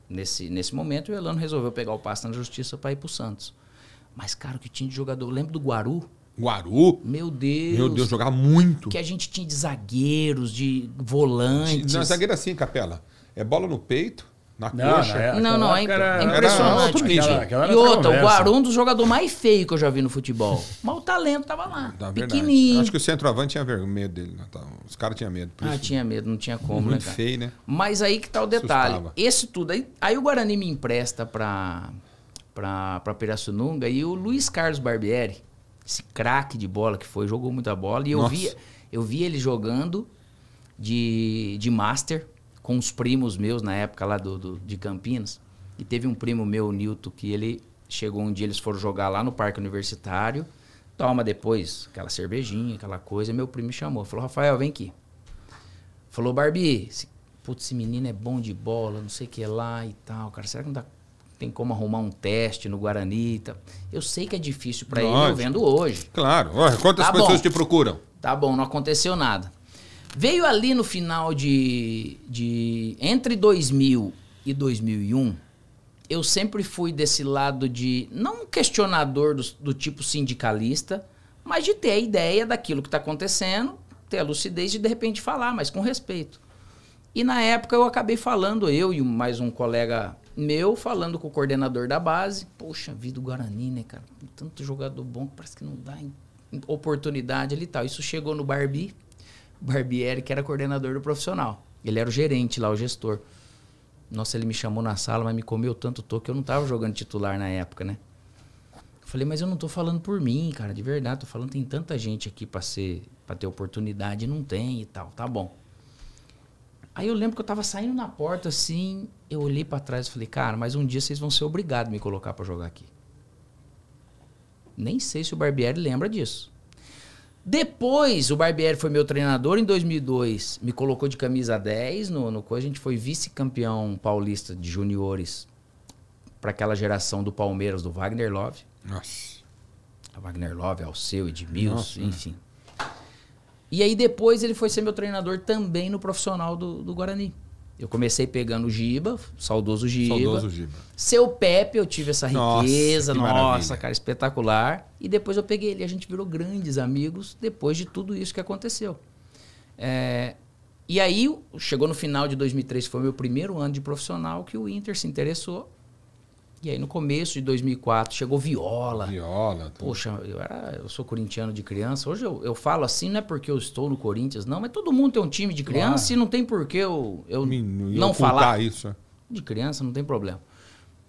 C: Nesse, nesse momento, o Elano resolveu pegar o passe na justiça para ir pro Santos. Mas, cara, o que tinha de
A: jogador? Lembra do Guaru? Guaru? Meu Deus. Meu Deus, jogava muito. Que a gente tinha de zagueiros, de volantes. De, não, zagueiro assim, Capela. É bola no peito, na não, coxa. Na não, não, é, era, é impressionante. Era e outra, o Guarundo, o jogador mais feio que eu já vi no futebol.
C: Mas o talento tava lá, da pequenininho. Eu acho que
A: o centroavante tinha medo dele. Né, Os caras tinham medo. Ah, isso. tinha medo, não tinha como, né, Muito né, cara? feio, né?
C: Mas aí que tá o detalhe. Assustava. Esse tudo aí, aí o Guarani me empresta pra, pra, pra Pirassununga e o Luiz Carlos Barbieri, esse craque de bola que foi, jogou muita bola. E eu via, eu via ele jogando de, de master com os primos meus na época lá do, do, de Campinas. E teve um primo meu, Nilton, que ele chegou um dia, eles foram jogar lá no Parque Universitário. Toma depois aquela cervejinha, aquela coisa. E meu primo me chamou. Falou, Rafael, vem aqui. Falou, Barbie, esse, putz, esse menino é bom de bola, não sei o que lá e tal. Cara, será que não dá tem como arrumar um teste no Guarani. Tá? Eu sei que é difícil para ele, eu vendo hoje. Claro. Olha, quantas tá pessoas bom. te procuram? Tá bom, não aconteceu nada. Veio ali no final de, de. Entre 2000 e 2001, eu sempre fui desse lado de. Não questionador do, do tipo sindicalista, mas de ter a ideia daquilo que está acontecendo, ter a lucidez de de repente falar, mas com respeito. E na época eu acabei falando, eu e mais um colega meu, falando com o coordenador da base. Poxa vida, do Guarani, né, cara? Tanto jogador bom que parece que não dá oportunidade ali e tal. Isso chegou no Barbie. Barbieri, que era coordenador do profissional. Ele era o gerente lá, o gestor. Nossa, ele me chamou na sala, mas me comeu tanto toque que eu não tava jogando titular na época, né? Eu falei, mas eu não tô falando por mim, cara, de verdade. Tô falando, tem tanta gente aqui pra, ser, pra ter oportunidade não tem e tal. Tá bom. Aí eu lembro que eu tava saindo na porta assim, eu olhei para trás e falei, cara, mas um dia vocês vão ser obrigados a me colocar para jogar aqui. Nem sei se o Barbieri lembra disso. Depois, o Barbieri foi meu treinador em 2002, me colocou de camisa 10 no, no A gente foi vice-campeão paulista de juniores para aquela geração do Palmeiras, do Wagner Love. Nossa. A Wagner Love, Alceu, Edmilson, né? enfim. Né? E aí depois ele foi ser meu treinador também no profissional do, do Guarani. Eu comecei pegando o Giba, saudoso Giba. Saudoso Giba. Seu Pepe, eu tive essa riqueza, nossa, nossa cara, espetacular. E depois eu peguei ele, a gente virou grandes amigos depois de tudo isso que aconteceu. É, e aí, chegou no final de 2003, foi meu primeiro ano de profissional, que o Inter se interessou e aí no começo de 2004 chegou Viola. Viola. Tudo. Poxa, eu, era, eu sou corintiano de criança. Hoje eu, eu falo assim, não é porque eu estou no Corinthians, não, mas todo mundo tem um time de criança claro. Ah. e não tem porquê eu, eu Menino, não falar. isso. É? De criança não tem problema.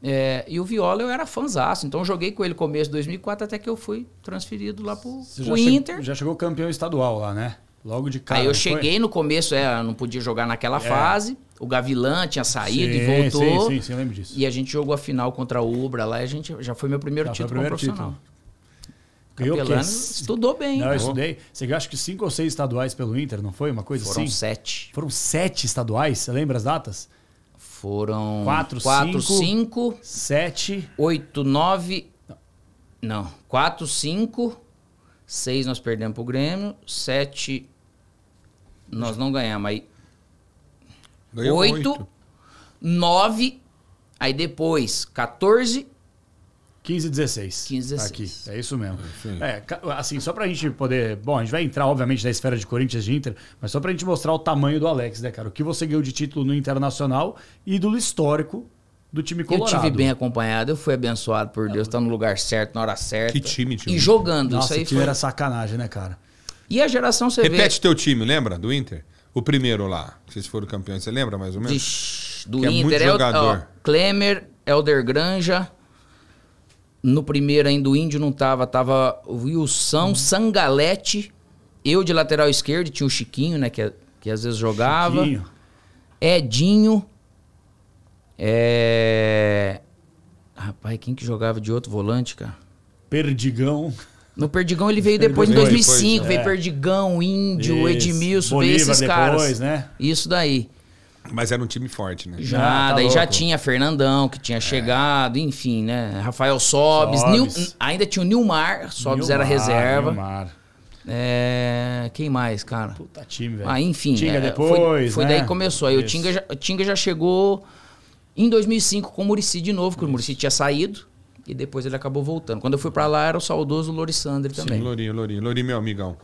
C: É, e o Viola eu era fanzaço, então joguei com ele começo de 2004 até que eu fui
B: transferido lá pro, pro Inter. já chegou campeão estadual lá, né? Logo de cara. Aí eu cheguei
C: foi? no começo, é, não podia jogar naquela é. fase. O Gavilan tinha saído sim, e voltou. Sim, sim, sim, eu
B: lembro disso. E a gente jogou a final contra a Ubra lá. a gente já foi meu primeiro já título primeiro como profissional. Título. Capelano estudou bem. Não, eu estudei. Você acha que cinco ou seis estaduais pelo Inter, não foi? Uma coisa Foram assim? Foram sete. Foram sete estaduais? Você lembra as datas? Foram quatro,
C: quatro cinco, cinco, sete, oito, nove. Não, quatro, cinco, seis nós perdemos pro Grêmio, sete, nós não ganhamos. Aí. Ganhou oito, oito. nove, aí depois 14.
B: 15 e 16. 15 16. Aqui, é isso mesmo. É, assim, só pra gente poder. Bom, a gente vai entrar, obviamente, na esfera de Corinthians de Inter, mas só pra gente mostrar o tamanho do Alex, né, cara? O que você ganhou de título no internacional e do histórico do time colorado. Eu tive bem
C: acompanhado, eu fui abençoado por Deus, tá no lugar certo, na hora certa. Que time, time. E jogando.
B: Nossa, isso aí que foi... era sacanagem, né, cara? E a geração você
A: Repete teu time, lembra? Do Inter? O primeiro lá. Vocês foram campeões, você lembra mais ou menos? Ixi, do que é Inter. É muito jogador. É, ó,
C: Klemer, Helder Granja. No primeiro ainda o Índio não tava. Tava o Wilson, hum. Sangalete. Eu de lateral esquerdo. Tinha o Chiquinho, né? Que, é- que às vezes jogava. Chiquinho.
B: Edinho.
C: É... Rapaz, quem que jogava de outro volante, cara?
B: Perdigão.
C: No Perdigão ele veio depois, em 2005. Depois, é. veio é. Perdigão, Índio, Isso. Edmilson, Bolívar, veio esses caras. né?
A: Isso daí. Mas era um time forte, né? Já, ah, tá daí louco. já tinha
C: Fernandão, que tinha é. chegado, enfim, né? Rafael Sobes. ainda tinha o Nilmar, Sobes era reserva. Nilmar. É, quem mais, cara? Puta time, velho. Ah, enfim. Tinga é, depois, Foi, foi né? daí que começou. Aí Isso. o Tinga, já, Tinga já chegou em 2005 com o Murici de novo, porque o Murici tinha saído e depois ele acabou voltando. Quando eu fui para lá, era o saudoso Lori Sandri também. Sim, Lori, Lori. Lori, meu amigão.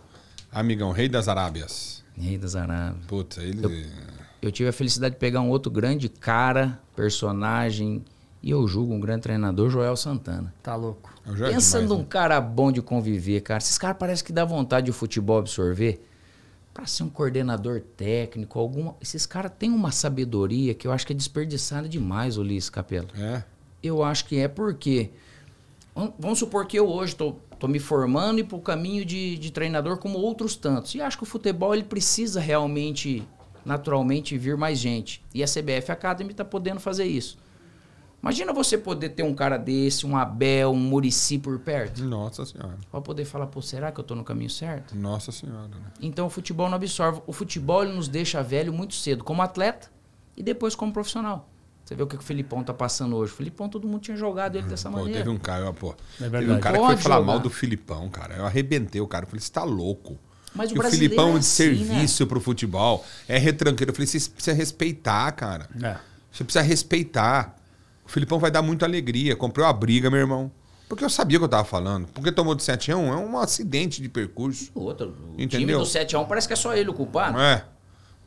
C: Amigão, rei das Arábias. Rei das Arábias. Puta, ele... Eu, eu tive a felicidade de pegar um outro grande cara, personagem, e eu julgo um grande treinador, Joel Santana. Tá louco. É Pensa demais, num né? cara bom de conviver, cara. Esses caras parece que dá vontade de futebol absorver. Para ser um coordenador técnico, alguma. Esses caras têm uma sabedoria que eu acho que é desperdiçada demais, Ulisses Capelo. É. Eu acho que é porque. Vamos supor que eu hoje estou me formando e para o caminho de, de treinador como outros tantos. E acho que o futebol ele precisa realmente, naturalmente, vir mais gente. E a CBF Academy está podendo fazer isso. Imagina você poder ter um cara desse, um Abel, um Murici por perto. Nossa Senhora. Para poder falar, pô, será que eu estou no caminho certo? Nossa Senhora. Né? Então o futebol não absorve. O futebol ele nos deixa velho muito cedo, como atleta e depois como profissional. Você vê o que o Filipão tá
A: passando hoje. O Filipão,
C: todo mundo tinha jogado ele uhum. dessa pô, maneira. Teve
A: um cara, pô. É teve um cara Pode que foi falar mal do Filipão, cara. Eu arrebentei o cara. Eu falei, você tá louco. Mas o, o Filipão é, é assim, né? serviço né? pro futebol é retranqueiro. Eu falei, você precisa respeitar, cara. É. Você precisa respeitar. O Filipão vai dar muita alegria. Comprou a briga, meu irmão. Porque eu sabia o que eu tava falando. Porque tomou de 7x1 é um acidente de percurso. O outro. O Entendeu? time
C: do 7x1 parece que é só ele o culpado. É.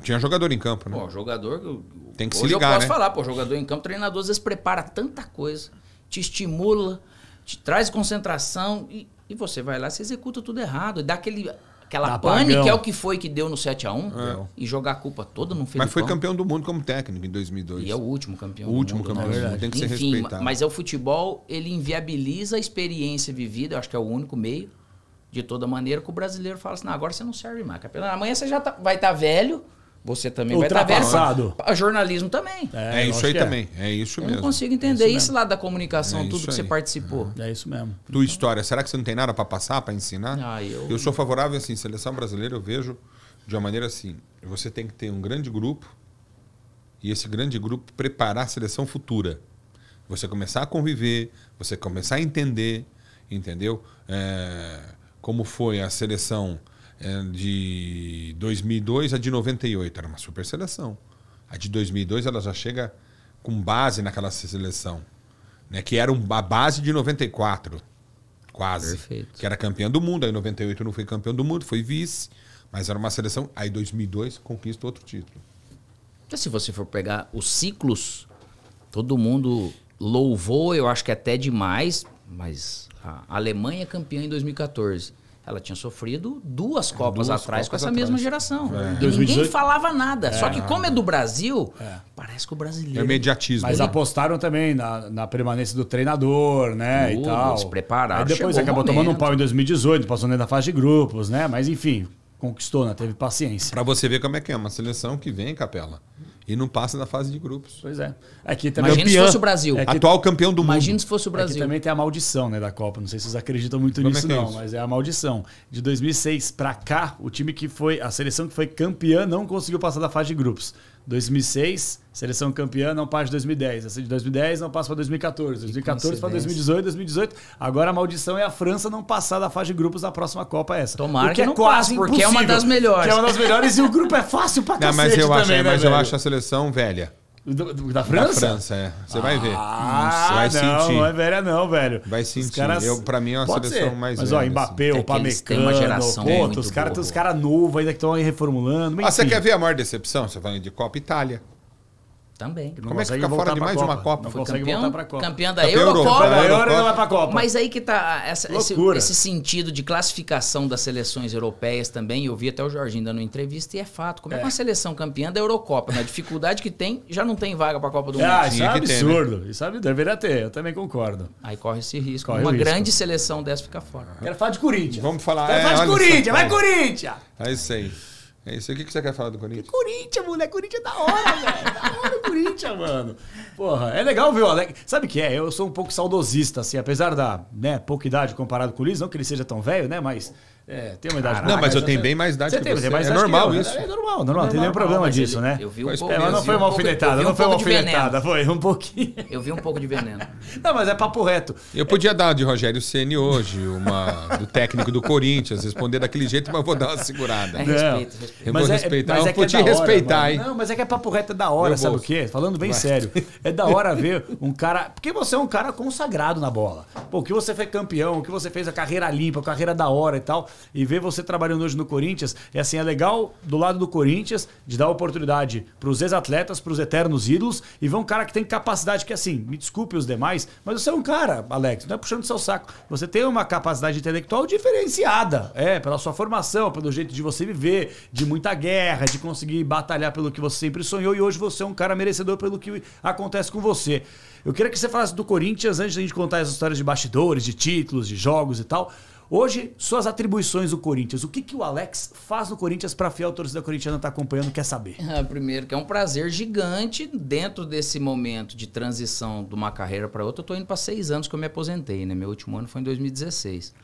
A: Tinha jogador em campo, né? Pô,
C: jogador, tem que Hoje se ligar, eu posso né? falar, pô, jogador em campo, treinador às vezes prepara tanta coisa, te estimula, te traz concentração e, e você vai lá, você executa tudo errado, e dá aquele aquela pânico que é o que foi que deu no 7 a 1 é. e jogar a culpa toda no Felipão. Mas foi campeão
A: do mundo como técnico em 2002. E é o último campeão. O último mundo, né? campeão, é tem que Enfim, ser respeitado. Mas
C: é o futebol, ele inviabiliza a experiência vivida, eu acho que é o único meio de toda maneira que o brasileiro fala assim: agora você não serve mais, Amanhã você já tá, vai estar tá velho,
A: você também vai estar tá vendo.
C: Jornalismo também. É,
A: é isso aí é. também. É isso eu mesmo. Eu não
C: consigo entender é isso, isso, lá da comunicação, é tudo que
B: aí. você participou. É. é. isso mesmo.
A: Do história. Será que você não tem nada para passar, para ensinar? Ah, eu... eu sou favorável, assim, seleção brasileira eu vejo de uma maneira assim. Você tem que ter um grande grupo e esse grande grupo preparar a seleção futura. Você começar a conviver, você começar a entender, entendeu? É, como foi a seleção é, de 2002 a de 98. Era uma super seleção. A de 2002 ela já chega com base naquela seleção, né? que era a base de 94, quase. Perfeito. Que era campeã do mundo. Aí 98 não foi campeão do mundo, foi vice. Mas era uma seleção. Aí 2002 conquista outro título. Então, se você for pegar os ciclos, todo mundo
C: louvou, eu acho que até demais, mas a Alemanha é campeã em 2014. Ela tinha sofrido duas Copas duas atrás Copas com essa atrás. mesma geração. É. E ninguém falava nada. É. Só que como é do
B: Brasil, é.
C: parece que o brasileiro...
A: É imediatismo. Mas né?
B: apostaram também na, na permanência do treinador, né? Tudo, e tal. se prepararam. Aí depois acabou tomando um pau em 2018, passou dentro da fase de grupos, né? Mas enfim, conquistou, né? Teve
A: paciência. Para você ver como é que é uma seleção que vem, Capela e não passa na fase de grupos. Pois é. Aqui é também Imagina campeão, se fosse o Brasil. É Atual campeão do mundo. Imagina se
B: fosse o é Brasil. Aqui também tem a maldição né, da Copa. Não sei se vocês acreditam muito Como é nisso, é é não, isso? mas é a maldição. De 2006 para cá, o time que foi. A seleção que foi campeã não conseguiu passar da fase de grupos. 2006, seleção campeã, não passa de 2010. Essa de 2010 não passa para 2014. 2014 para 2018, 2018. Agora a maldição é a França não passar da fase de grupos na próxima Copa essa. Tomara que é não quase porque é uma das melhores. Que é uma das melhores e o grupo é fácil para cacete não, mas eu também, acho, né, Mas velho? eu acho
A: a seleção velha. Do, da França? Da França, é. Você ah, vai ver. Ah, hum, vai não, sentir. não é velha não, velho. Vai sentir. caras... Eu, pra mim é uma Pode seleção ser. mais Mas, velha. Mas, ó, Mbappé, assim. o é Pamecano, uma geração caras é os caras
B: cara novos ainda que estão aí reformulando. Ah, enfim. você quer
A: ver a maior decepção? Você tá falando de Copa Itália. Também. Como é que fica fora de mais de uma Copa? Não, consegue campeão, voltar para Copa. Campeão da campeão Eurocopa. Da Euro
C: Copa. Mas aí que tá esse, esse, sentido de classificação das seleções europeias também. Eu vi até o Jorginho dando uma entrevista e é fato. Como é, é uma seleção campeã da Eurocopa? Na dificuldade que tem, já não tem vaga para a Copa do ah, Mundo. Ah, isso é absurdo.
B: Tem, né? Isso deveria ter. Eu também concordo. Aí corre esse risco. Corre uma risco. grande
C: seleção dessa fica fora. Quero falar
B: de Corinthians. Vamos falar. Quero é, falar de Corinthians. Vai, Corinthians!
A: É isso aí. É isso aí. O que você quer falar do Corinthians?
B: Que Corinthians, moleque. É Corinthians é da hora, velho.
A: Da hora o Corinthians, (laughs) mano. Porra, é legal ver o
B: Alex. Sabe o que é? Eu sou um pouco saudosista, assim. Apesar da né, pouca idade comparado com o Luiz, não que ele seja tão velho, né? Mas... É, tem uma idade. Caraca, não, mas eu tenho bem mais idade você que tem, você. Tem mais é normal né? isso. É normal, normal, não é tem nenhum problema disso, né? Eu vi um pouco, é, ela não foi uma alfinetada, não foi uma alfinetada, foi um pouquinho. Eu
C: vi um pouco de veneno. (laughs)
A: Não, mas é papo reto. Eu podia dar de Rogério Ceni hoje, uma do técnico do Corinthians, responder daquele jeito, mas vou dar uma segurada. É, respeito, respeito. Eu mas vou é, mas é, é te respeitar, hein? Não,
B: mas é que é papo reto é da hora, sabe o quê? Falando bem sério. É da hora (laughs) ver um cara, porque você é um cara consagrado na bola. Pô, que você foi campeão, que você fez a carreira limpa, a carreira da hora e tal e ver você trabalhando hoje no Corinthians, é assim, é legal do lado do Corinthians de dar oportunidade para os ex-atletas, para os eternos ídolos, e ver um cara que tem capacidade, que assim, me desculpe os demais, mas você é um cara, Alex, não é puxando seu saco. Você tem uma capacidade intelectual diferenciada, é, pela sua formação, pelo jeito de você viver, de muita guerra, de conseguir batalhar pelo que você sempre sonhou, e hoje você é um cara merecedor pelo que acontece com você. Eu queria que você falasse do Corinthians antes a gente contar as histórias de bastidores, de títulos, de jogos e tal. Hoje, suas atribuições do Corinthians. O que, que o Alex faz no Corinthians para a fiel torcida corintiana está acompanhando quer saber?
C: É, (laughs) primeiro, que é um prazer gigante dentro desse momento de transição de uma carreira para outra. Eu estou indo para seis anos que eu me aposentei, né? Meu último ano foi em 2016.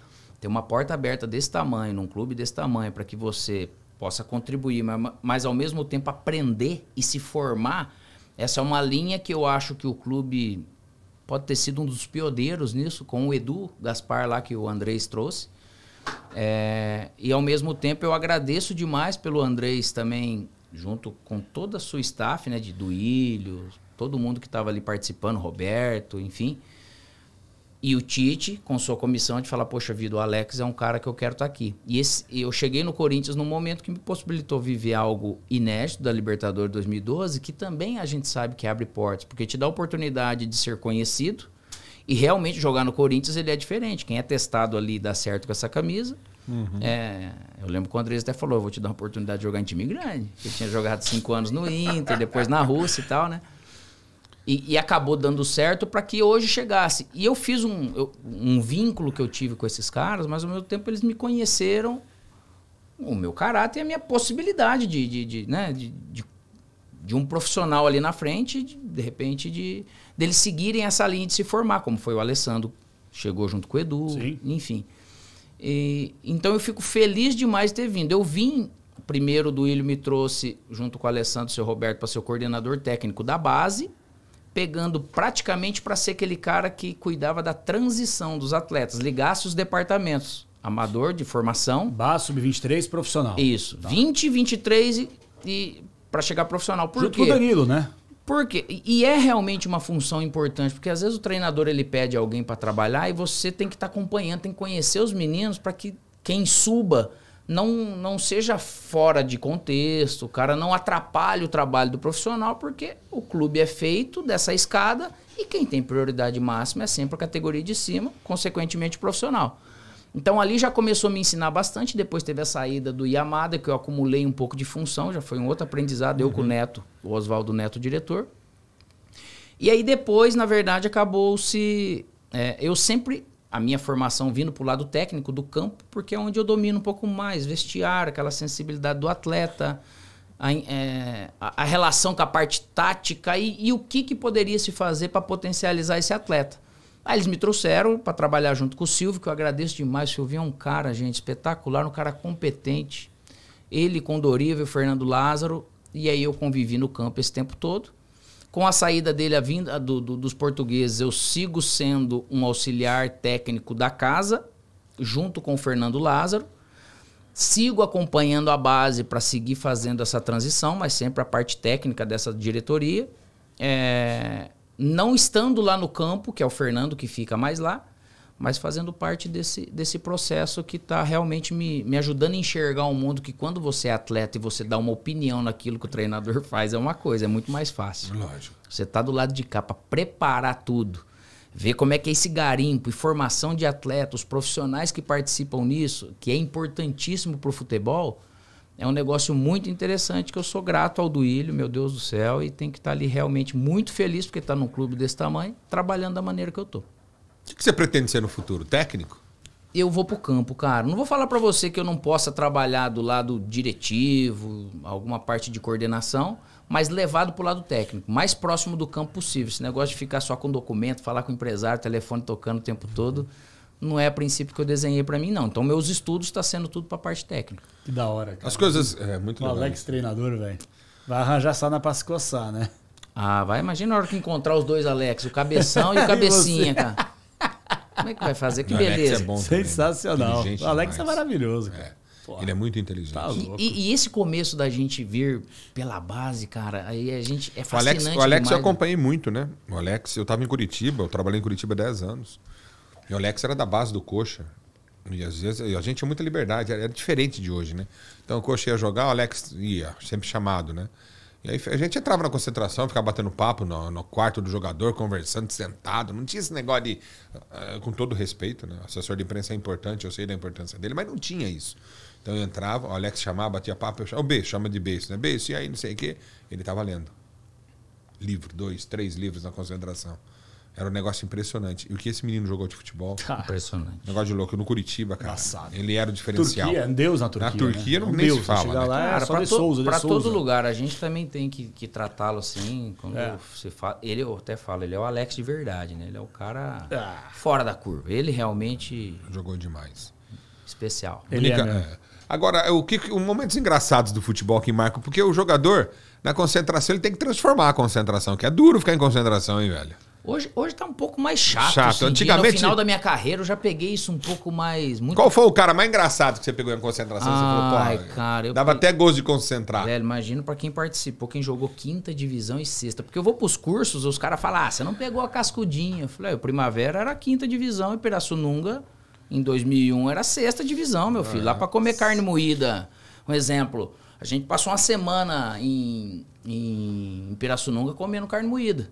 C: Ter uma porta aberta desse tamanho, num clube desse tamanho, para que você possa contribuir, mas, mas ao mesmo tempo aprender e se formar, essa é uma linha que eu acho que o clube pode ter sido um dos pioneiros nisso, com o Edu Gaspar lá que o Andrés trouxe. É, e ao mesmo tempo eu agradeço demais pelo Andrés também, junto com toda a sua staff, né, de Duílio, todo mundo que estava ali participando, Roberto, enfim. E o Tite, com sua comissão, de falar, poxa vida, o Alex é um cara que eu quero estar tá aqui. E esse, eu cheguei no Corinthians num momento que me possibilitou viver algo inédito da Libertadores 2012, que também a gente sabe que abre portas, porque te dá a oportunidade de ser conhecido, e realmente jogar no Corinthians ele é diferente. Quem é testado ali dá certo com essa camisa. Uhum. É, eu lembro que o Andrés até falou: eu vou te dar uma oportunidade de jogar em time grande. Ele tinha jogado cinco anos no Inter, depois na Rússia e tal, né? E, e acabou dando certo para que hoje chegasse. E eu fiz um, eu, um vínculo que eu tive com esses caras, mas ao mesmo tempo eles me conheceram o meu caráter e a minha possibilidade de, de, de né, de, de, de, um profissional ali na frente, de, de repente, de deles seguirem essa linha de se formar, como foi o Alessandro, chegou junto com o Edu, Sim. enfim. E, então eu fico feliz demais de ter vindo. Eu vim, primeiro do Ilho me trouxe, junto com o Alessandro e o seu Roberto, para ser o coordenador técnico da base pegando praticamente para ser aquele cara que cuidava da transição dos atletas, ligasse os departamentos. Amador de formação. Bá, sub-23, profissional. Isso. Tá. 20, 23 e, e para chegar profissional. Por Junto quê? com o Danilo, né? Por quê? E é realmente uma função importante, porque às vezes o treinador ele pede alguém para trabalhar e você tem que estar tá acompanhando, tem que conhecer os meninos para que quem suba não, não seja fora de contexto, o cara não atrapalhe o trabalho do profissional, porque o clube é feito dessa escada e quem tem prioridade máxima é sempre a categoria de cima, consequentemente o profissional. Então ali já começou a me ensinar bastante, depois teve a saída do Yamada, que eu acumulei um pouco de função, já foi um outro aprendizado, eu com o uhum. Neto, o Oswaldo Neto, diretor. E aí depois, na verdade, acabou-se... É, eu sempre a minha formação vindo para o lado técnico do campo, porque é onde eu domino um pouco mais, vestiário, aquela sensibilidade do atleta, a, é, a, a relação com a parte tática e, e o que, que poderia se fazer para potencializar esse atleta. Aí eles me trouxeram para trabalhar junto com o Silvio, que eu agradeço demais. O Silvio é um cara, gente, espetacular, um cara competente. Ele, Doriva e o Fernando Lázaro. E aí eu convivi no campo esse tempo todo. Com a saída dele, a vinda do, do, dos portugueses, eu sigo sendo um auxiliar técnico da casa, junto com o Fernando Lázaro. Sigo acompanhando a base para seguir fazendo essa transição, mas sempre a parte técnica dessa diretoria. É, não estando lá no campo, que é o Fernando que fica mais lá, mas fazendo parte desse, desse processo que está realmente me, me ajudando a enxergar um mundo que quando você é atleta e você dá uma opinião naquilo que o treinador (laughs) faz, é uma coisa, é muito mais fácil. Lógico. Você está do lado de cá para preparar tudo, ver como é que é esse garimpo e formação de atletas, os profissionais que participam nisso, que é importantíssimo para o futebol, é um negócio muito interessante que eu sou grato ao Duílio, meu Deus do céu, e tem que estar tá ali realmente muito feliz porque está num clube desse tamanho, trabalhando da maneira que eu estou. O que você pretende ser no futuro? Técnico? Eu vou pro campo, cara. Não vou falar para você que eu não possa trabalhar do lado diretivo, alguma parte de coordenação, mas levado pro lado técnico, mais próximo do campo possível. Esse negócio de ficar só com documento, falar com o empresário, telefone tocando o tempo todo, não é a princípio que eu desenhei para mim, não. Então,
B: meus estudos está sendo tudo pra parte técnica. Que
C: da hora, cara. As coisas. É, muito legal. O Alex, treinador,
B: velho. Vai arranjar sarna pra se coçar, né? Ah, vai. Imagina a hora que encontrar os dois Alex, o cabeção e o (laughs) cabecinha, e cara.
C: Como é que vai fazer? Que é beleza. É bom Sensacional. O Alex é demais. é maravilhoso, cara.
A: É. ele é muito inteligente. Tá
C: e, e, esse começo da gente vir pela base, cara, aí a gente é fascinante. O Alex, o Alex demais, eu né? acompanhei
A: né? muito, né? O Alex, eu estava em Curitiba, eu trabalhei em Curitiba há 10 anos. E o Alex era da base do Coxa. E às vezes a gente tinha muita liberdade, era diferente de hoje, né? Então o Coxa ia jogar, o Alex ia, sempre chamado, né? E aí a gente entrava na concentração, ficava batendo papo no, no quarto do jogador, conversando, sentado. Não tinha esse negócio de. Uh, com todo respeito, né? assessor de imprensa é importante, eu sei da importância dele, mas não tinha isso. Então eu entrava, o Alex chamava, batia papo, eu chamava, o B, chama de B, isso, né? B, isso, e aí não sei o quê. Ele estava tá lendo. Livro, dois, três livros na concentração. Era um negócio impressionante. E o que esse menino jogou de futebol? Tá. Impressionante. Negócio de louco. No Curitiba, cara. Passado. Ele era o diferencial. Turquia, Deus na Turquia. Na né? Turquia né? não nem Deus, se fala. Né? Lá, é to Souza, todo lugar.
C: A gente também tem que, que tratá-lo assim. Quando é. fala, ele, eu até falo, ele é o Alex de verdade, né? Ele é o cara ah. fora da curva. Ele realmente. Jogou demais. Especial. Ele Única, é
A: é. Agora, o que, um momentos engraçados do futebol que Marco porque o jogador, na concentração, ele tem que transformar a concentração, que é duro ficar em concentração, hein, velho?
C: Hoje, hoje tá um pouco mais chato. Chato. Seguir. Assim, Antigamente. No final da minha carreira eu já peguei isso um pouco mais. Muito...
A: Qual foi o cara mais engraçado que você pegou em concentração? Ai, falou, cara. Eu dava até gosto de concentrar. Velho, imagino para
C: quem participou, quem jogou quinta divisão e sexta. Porque eu vou pros cursos, os caras falam, ah, você não pegou a cascudinha. Eu falei, ah, o Primavera era a quinta divisão e Pirassununga, em 2001, era a sexta divisão, meu filho. lá é. para comer carne moída. Um exemplo. A gente passou uma semana em, em Pirassununga comendo carne moída.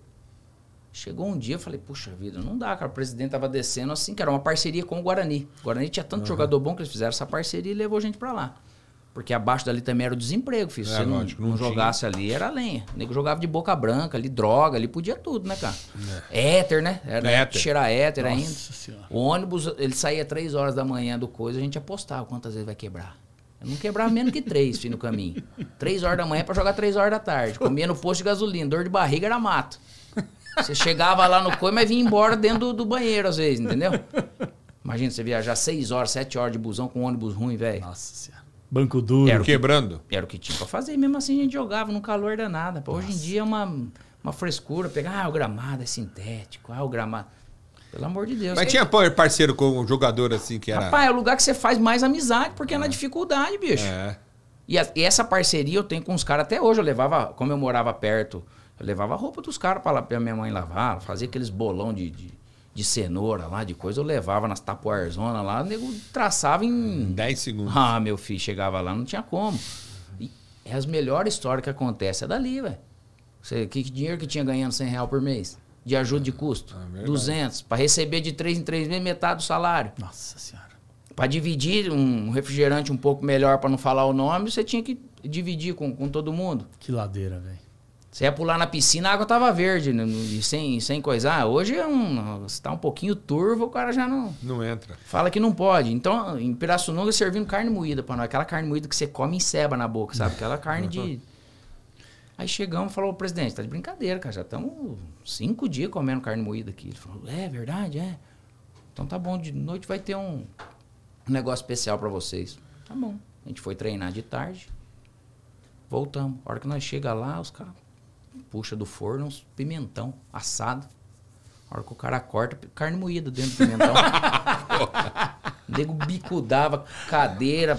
C: Chegou um dia, eu falei, puxa vida, não dá, cara. O presidente tava descendo assim, que era uma parceria com o Guarani. O Guarani tinha tanto uhum. jogador bom que eles fizeram essa parceria e levou gente para lá. Porque abaixo dali também era o desemprego, filho. É, Se é, não, lógico, não, não jogasse ali, era lenha. O nego jogava de boca branca, ali, droga, ali podia tudo, né, cara? É. Éter, né? Era éter. cheirar éter Nossa ainda. Senhora. O ônibus, ele saía três horas da manhã do coisa, a gente apostava quantas vezes vai quebrar. não quebrava menos que três, filho, no caminho. Três horas da manhã é para jogar três horas da tarde. Comia no posto de gasolina, dor de barriga era mato. Você chegava lá no coi, mas vinha embora dentro do, do, banheiro, às vezes, entendeu? Imagina você viajar 6 horas, 7 horas de busão com um ônibus ruim, velho. Nossa senhora. Banco duro. Era quebrando. Que, era o que tinha pra fazer. Mesmo assim, a gente jogava no calor danado. Pô, hoje em dia é uma, uma frescura. Pegar, ah, o gramado é sintético. Ah, o gramado... Pelo amor de Deus. Mas tinha
A: parceiro com um jogador assim que era. Rapaz,
C: é o lugar que você faz mais amizade, porque é, é na dificuldade, bicho. É. E, a, e, essa parceria eu tenho com os caras até hoje. Eu levava, como eu morava perto eu levava a roupa dos caras para minha mãe lavar, fazia aqueles bolão de, de, de cenoura lá, de coisa. Eu levava nas tapuarzonas lá, o nego traçava em. 10 segundos. Ah, meu filho, chegava lá, não tinha como. E é as melhores histórias que acontecem é dali, velho. Que dinheiro que tinha ganhando 100 real por mês? De ajuda de custo? Ah, é, é 200. Para receber de 3 em 3 meses metade do salário. Nossa Senhora. Para dividir um refrigerante um pouco melhor, para não falar o nome, você tinha que dividir com, com todo mundo. Que ladeira, velho. Você ia pular na piscina, a água tava verde, né? sem, sem coisar. Ah, hoje é um, está um pouquinho turvo, o cara já não. Não entra. Fala que não pode. Então, em Pirassununga servindo carne moída para nós. Aquela carne moída que você come em seba na boca, sabe? Aquela carne de. Aí chegamos e falou, presidente, tá de brincadeira, cara. Já estamos cinco dias comendo carne moída aqui. Ele falou, é verdade, é. Então tá bom, de noite vai ter um, um negócio especial para vocês. Tá bom. A gente foi treinar de tarde. Voltamos. A hora que nós chega lá, os caras puxa do forno uns pimentão assado. A hora que o cara corta, carne moída dentro do pimentão. o (laughs) nego bicudava cadeira.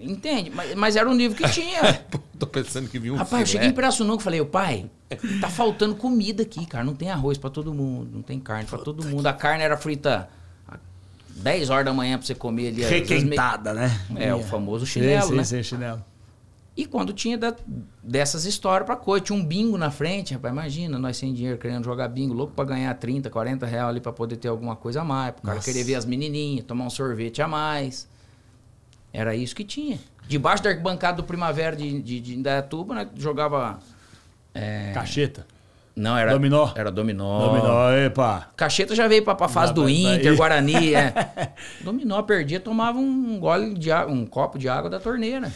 C: Entende? Mas, mas, era um nível que tinha. (laughs) Tô pensando que viu. um Rapaz, eu cheguei em Pirassununga e falei, o pai, tá faltando comida aqui, cara. Não tem arroz para todo mundo, não tem carne para todo mundo. A carne era frita 10 horas da manhã pra você comer ali. Requentada, meio... né? É, o famoso chinelo, sim, sim, né? Sim, chinelo. E quando tinha da, dessas histórias para coisa, tinha um bingo na frente, rapaz, imagina, nós sem dinheiro querendo jogar bingo, louco para ganhar 30, 40 reais ali para poder ter alguma coisa a mais, O cara querer ver as menininhas, tomar um sorvete a mais. Era isso que tinha. Debaixo da arquibancada do Primavera de, de, de Indaiatuba, né,
B: jogava... É... Cacheta. Não, era dominó. Era dominó. Dominó, epa.
C: Cacheta já veio para a fase do Inter, daí. Guarani, é. (laughs) dominó perdia, tomava um gole de água, um copo de água da torneira.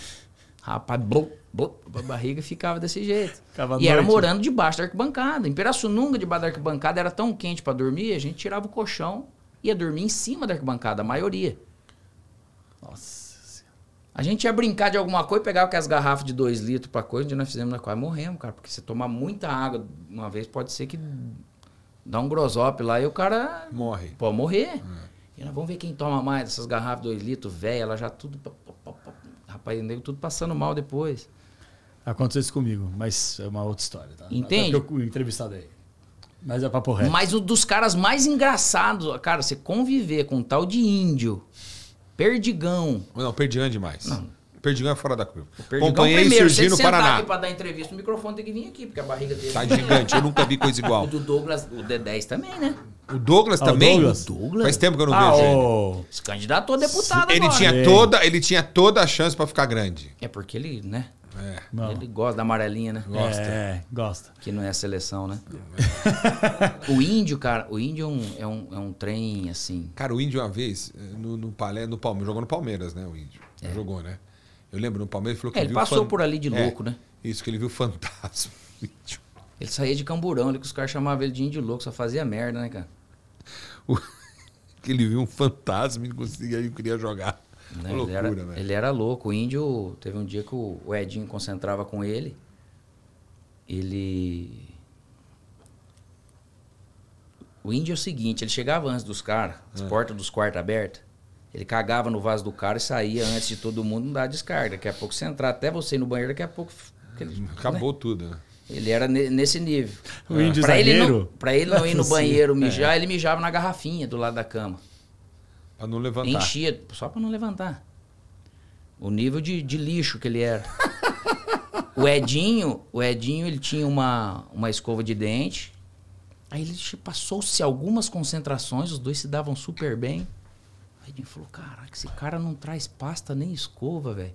C: Rapaz, blum, blum, a barriga ficava desse jeito. Ficava e noite. era né? morando debaixo da arquibancada. Em Pirassununga, debaixo da arquibancada, era tão quente para dormir, a gente tirava o colchão e ia dormir em cima da arquibancada, a maioria. Nossa A gente ia brincar de alguma coisa, pegava aquelas garrafas de 2 litros pra coisa, onde nós fizemos, na qual morremos, cara. Porque você tomar muita água uma vez, pode ser que dá um grosope lá e o cara... Morre. Pode morrer. É. E nós vamos ver quem toma mais essas garrafas de 2 litros, velha, ela já tudo rapaz, o nego tudo passando mal depois.
B: Aconteceu isso comigo, mas é uma outra história, tá? Entende? Até
C: eu entrevistado aí.
B: Mas é papo reto.
C: Mas um dos caras mais engraçados, cara, você conviver com um tal de índio, perdigão.
A: Não, perdigão é demais. Não. Perdigão é fora da curva. Acompanhei primeiro, surgir no Paraná. aqui
C: pra dar entrevista, o microfone tem que vir aqui, porque a barriga dele... Tá gigante, eu nunca vi coisa igual. O do Douglas, o D10 também, né?
A: O Douglas ah, também? O Douglas? Faz tempo que eu não ah, vejo o... ele. Se candidatou a é deputado ele agora. Tinha é. toda, ele tinha toda a chance para ficar grande. É porque ele, né?
C: É. Ele gosta da amarelinha, né? Gosta. É, gosta. Que não é a seleção, né? É. o índio, cara, o
A: índio é um, é, um, é um trem, assim. Cara, o índio uma vez, no, no, Palé, no Palmeiras, jogou no Palmeiras, né? O índio. É. Jogou, né? Eu lembro no Palmeiras, ele falou que é, ele passou fan... por ali de louco, né? Isso, que ele viu fantasma. (laughs)
C: Ele saía de camburão, ali que os caras chamavam ele de índio louco, só fazia merda, né, cara?
A: (laughs) que ele viu um fantasma e não conseguia, não queria jogar. Loucura, né, ele, era, né?
C: ele era louco. O índio, teve um dia que o, Edinho concentrava com ele. Ele. O índio é o seguinte: ele chegava antes dos caras, as é. portas dos quartos abertas. Ele cagava no vaso do cara e saía antes de todo mundo não dar descarga. Daqui a pouco você entrar até você ir no banheiro, daqui a pouco. Acabou né? tudo, né? Ele era nesse nível. O índio pra Ele não, pra ele não ir no banheiro é. mijar, é. ele mijava na garrafinha do lado da cama. Pra não levantar. Enchia, só pra não levantar. O nível de, de lixo que ele era. o Edinho, o Edinho, ele tinha uma, uma escova de dente. Aí ele passou-se algumas concentrações, os dois se davam super bem. O Edinho falou, caraca, esse cara não traz pasta nem escova, velho.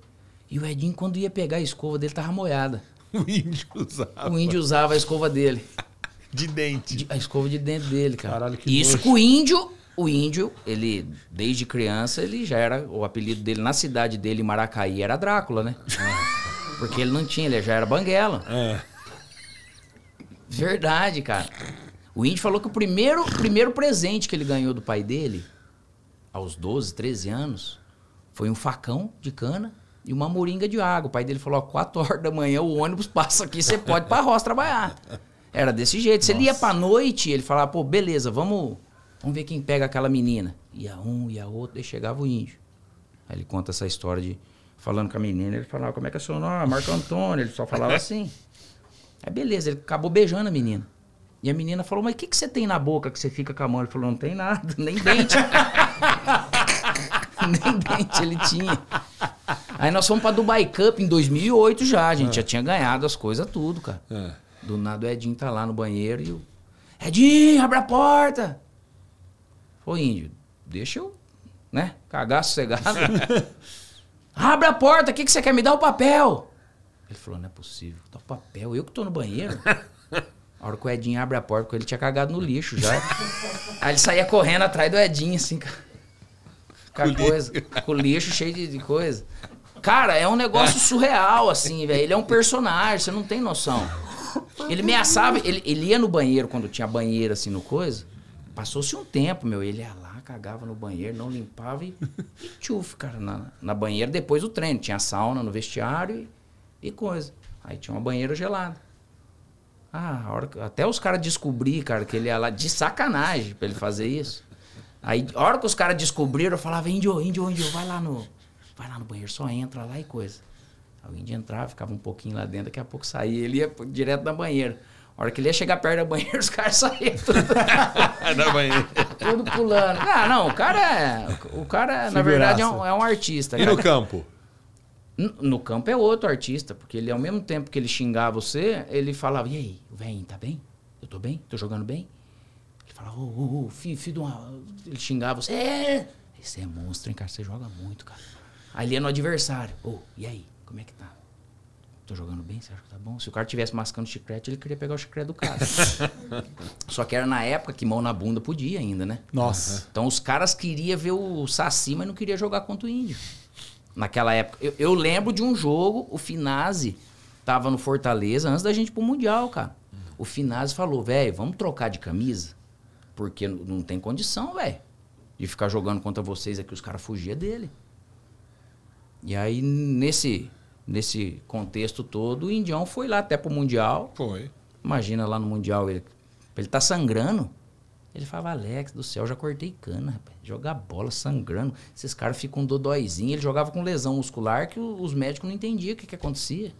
C: E o Edinho, quando ia pegar a escova dele, tava molhada. (laughs) O índio usava. O índio usava a escova dele. (laughs) de dente. De, a escova de dente dele, cara. Caralho, que Isso com o índio. O índio, ele, desde criança, ele já era. O apelido dele na cidade dele, em Maracaí, era Drácula, né? É. Porque ele não tinha, ele já era banguela. É. Verdade, cara. O índio falou que o primeiro, primeiro presente que ele ganhou do pai dele, aos 12, 13 anos, foi um facão de cana e uma moringa de água. O pai dele falou: ó, (laughs) horas da manhã o ônibus passa aqui, você pode para a roça trabalhar. Era desse jeito. Se ele ia para noite, ele falava: pô, beleza, vamos, vamos ver quem pega aquela menina. Ia um, ia outro, e chegava o índio. Aí ele conta essa história de falando com a menina, ele falava: como é que é seu nome? Marco Antônio. Ele só falava assim. Aí beleza, ele acabou beijando a menina. E a menina falou: mas o que, que você tem na boca que você fica com a mão? Ele falou: não tem nada, (laughs) nem dente. (laughs) nem dente ele tinha. Aí nós fomos pra Dubai Cup em 2008 já, a gente é. já tinha ganhado as coisas tudo, cara. É. Do nada o Edinho tá lá no banheiro e o... Edinho, abre a porta! Ô índio, deixa eu, né, cagar sossegado. (laughs) abre a porta, o que, que você quer? Me dá o papel! Ele falou, não é possível, dá o papel, eu que tô no banheiro. (laughs) A hora que o Edinho abre a porta, porque ele tinha cagado no lixo já. Aí ele saía correndo atrás do Edinho, assim, cara. Com, lixo. coisa, com lixo cheio de, de coisa. Cara, é um negócio surreal, assim, velho. Ele é um personagem, você não tem noção. Ele ameaçava, ele, ele ia no banheiro quando tinha banheiro, assim, no coisa. Passou-se um tempo, meu, ele ia lá, cagava no banheiro, não limpava e, e tchuf, cara, na, na banheira depois do treino. Tinha sauna no vestiário e, e coisa. Aí tinha uma banheira gelada. Ah, hora, até os caras descobriram, cara, que ele ia lá de sacanagem pra ele fazer isso. Aí, a hora que os caras descobriram, eu falava, índio, índio, índio, vai lá no, vai lá no banheiro, só entra lá e coisa. alguém o índio entrava, ficava um pouquinho lá dentro, daqui a pouco saía, ele ia direto na banheira. A hora que ele ia chegar perto da banheira, (laughs) os caras saíam tudo. (laughs) banheira. Tudo pulando. Ah, não, o cara é. O cara, Figuraça. na verdade, é um, é um artista. E cara. no campo? No, no, campo é outro artista, porque ele, ao mesmo tempo que ele xingava você, ele falava: E aí, vem tá bem? Eu tô bem? Tô jogando bem? Ele falava: Ô, filho, de uma. Ele xingava você: É! Esse é monstro, hein, cara? Você joga muito, cara. Ali é no adversário. Ô, oh, e aí? Como é que tá? Tô jogando bem? Você acha que tá bom? Se o cara tivesse mascando chiclete, ele queria pegar o chiclete do cara. (laughs) Só que era na época que mão na bunda podia ainda, né? Nossa. Então os caras queriam ver o Saci, mas não queria jogar contra o índio. Naquela época. Eu, eu lembro de um jogo, o Finazzi tava no Fortaleza antes da gente ir pro Mundial, cara. Uhum. O Finazzi falou, velho, vamos trocar de camisa? Porque não tem condição, velho, de ficar jogando contra vocês aqui. Os caras fugiam dele. E aí, nesse, nesse contexto todo, o Indião foi lá até pro Mundial. Foi. Imagina lá no Mundial, ele, ele tá sangrando. Ele falava, Alex do céu, já cortei cana, rapaz. Jogar bola sangrando. Esses caras ficam um dodóizinho. Ele jogava com lesão muscular que os médicos não entendiam o que, que acontecia.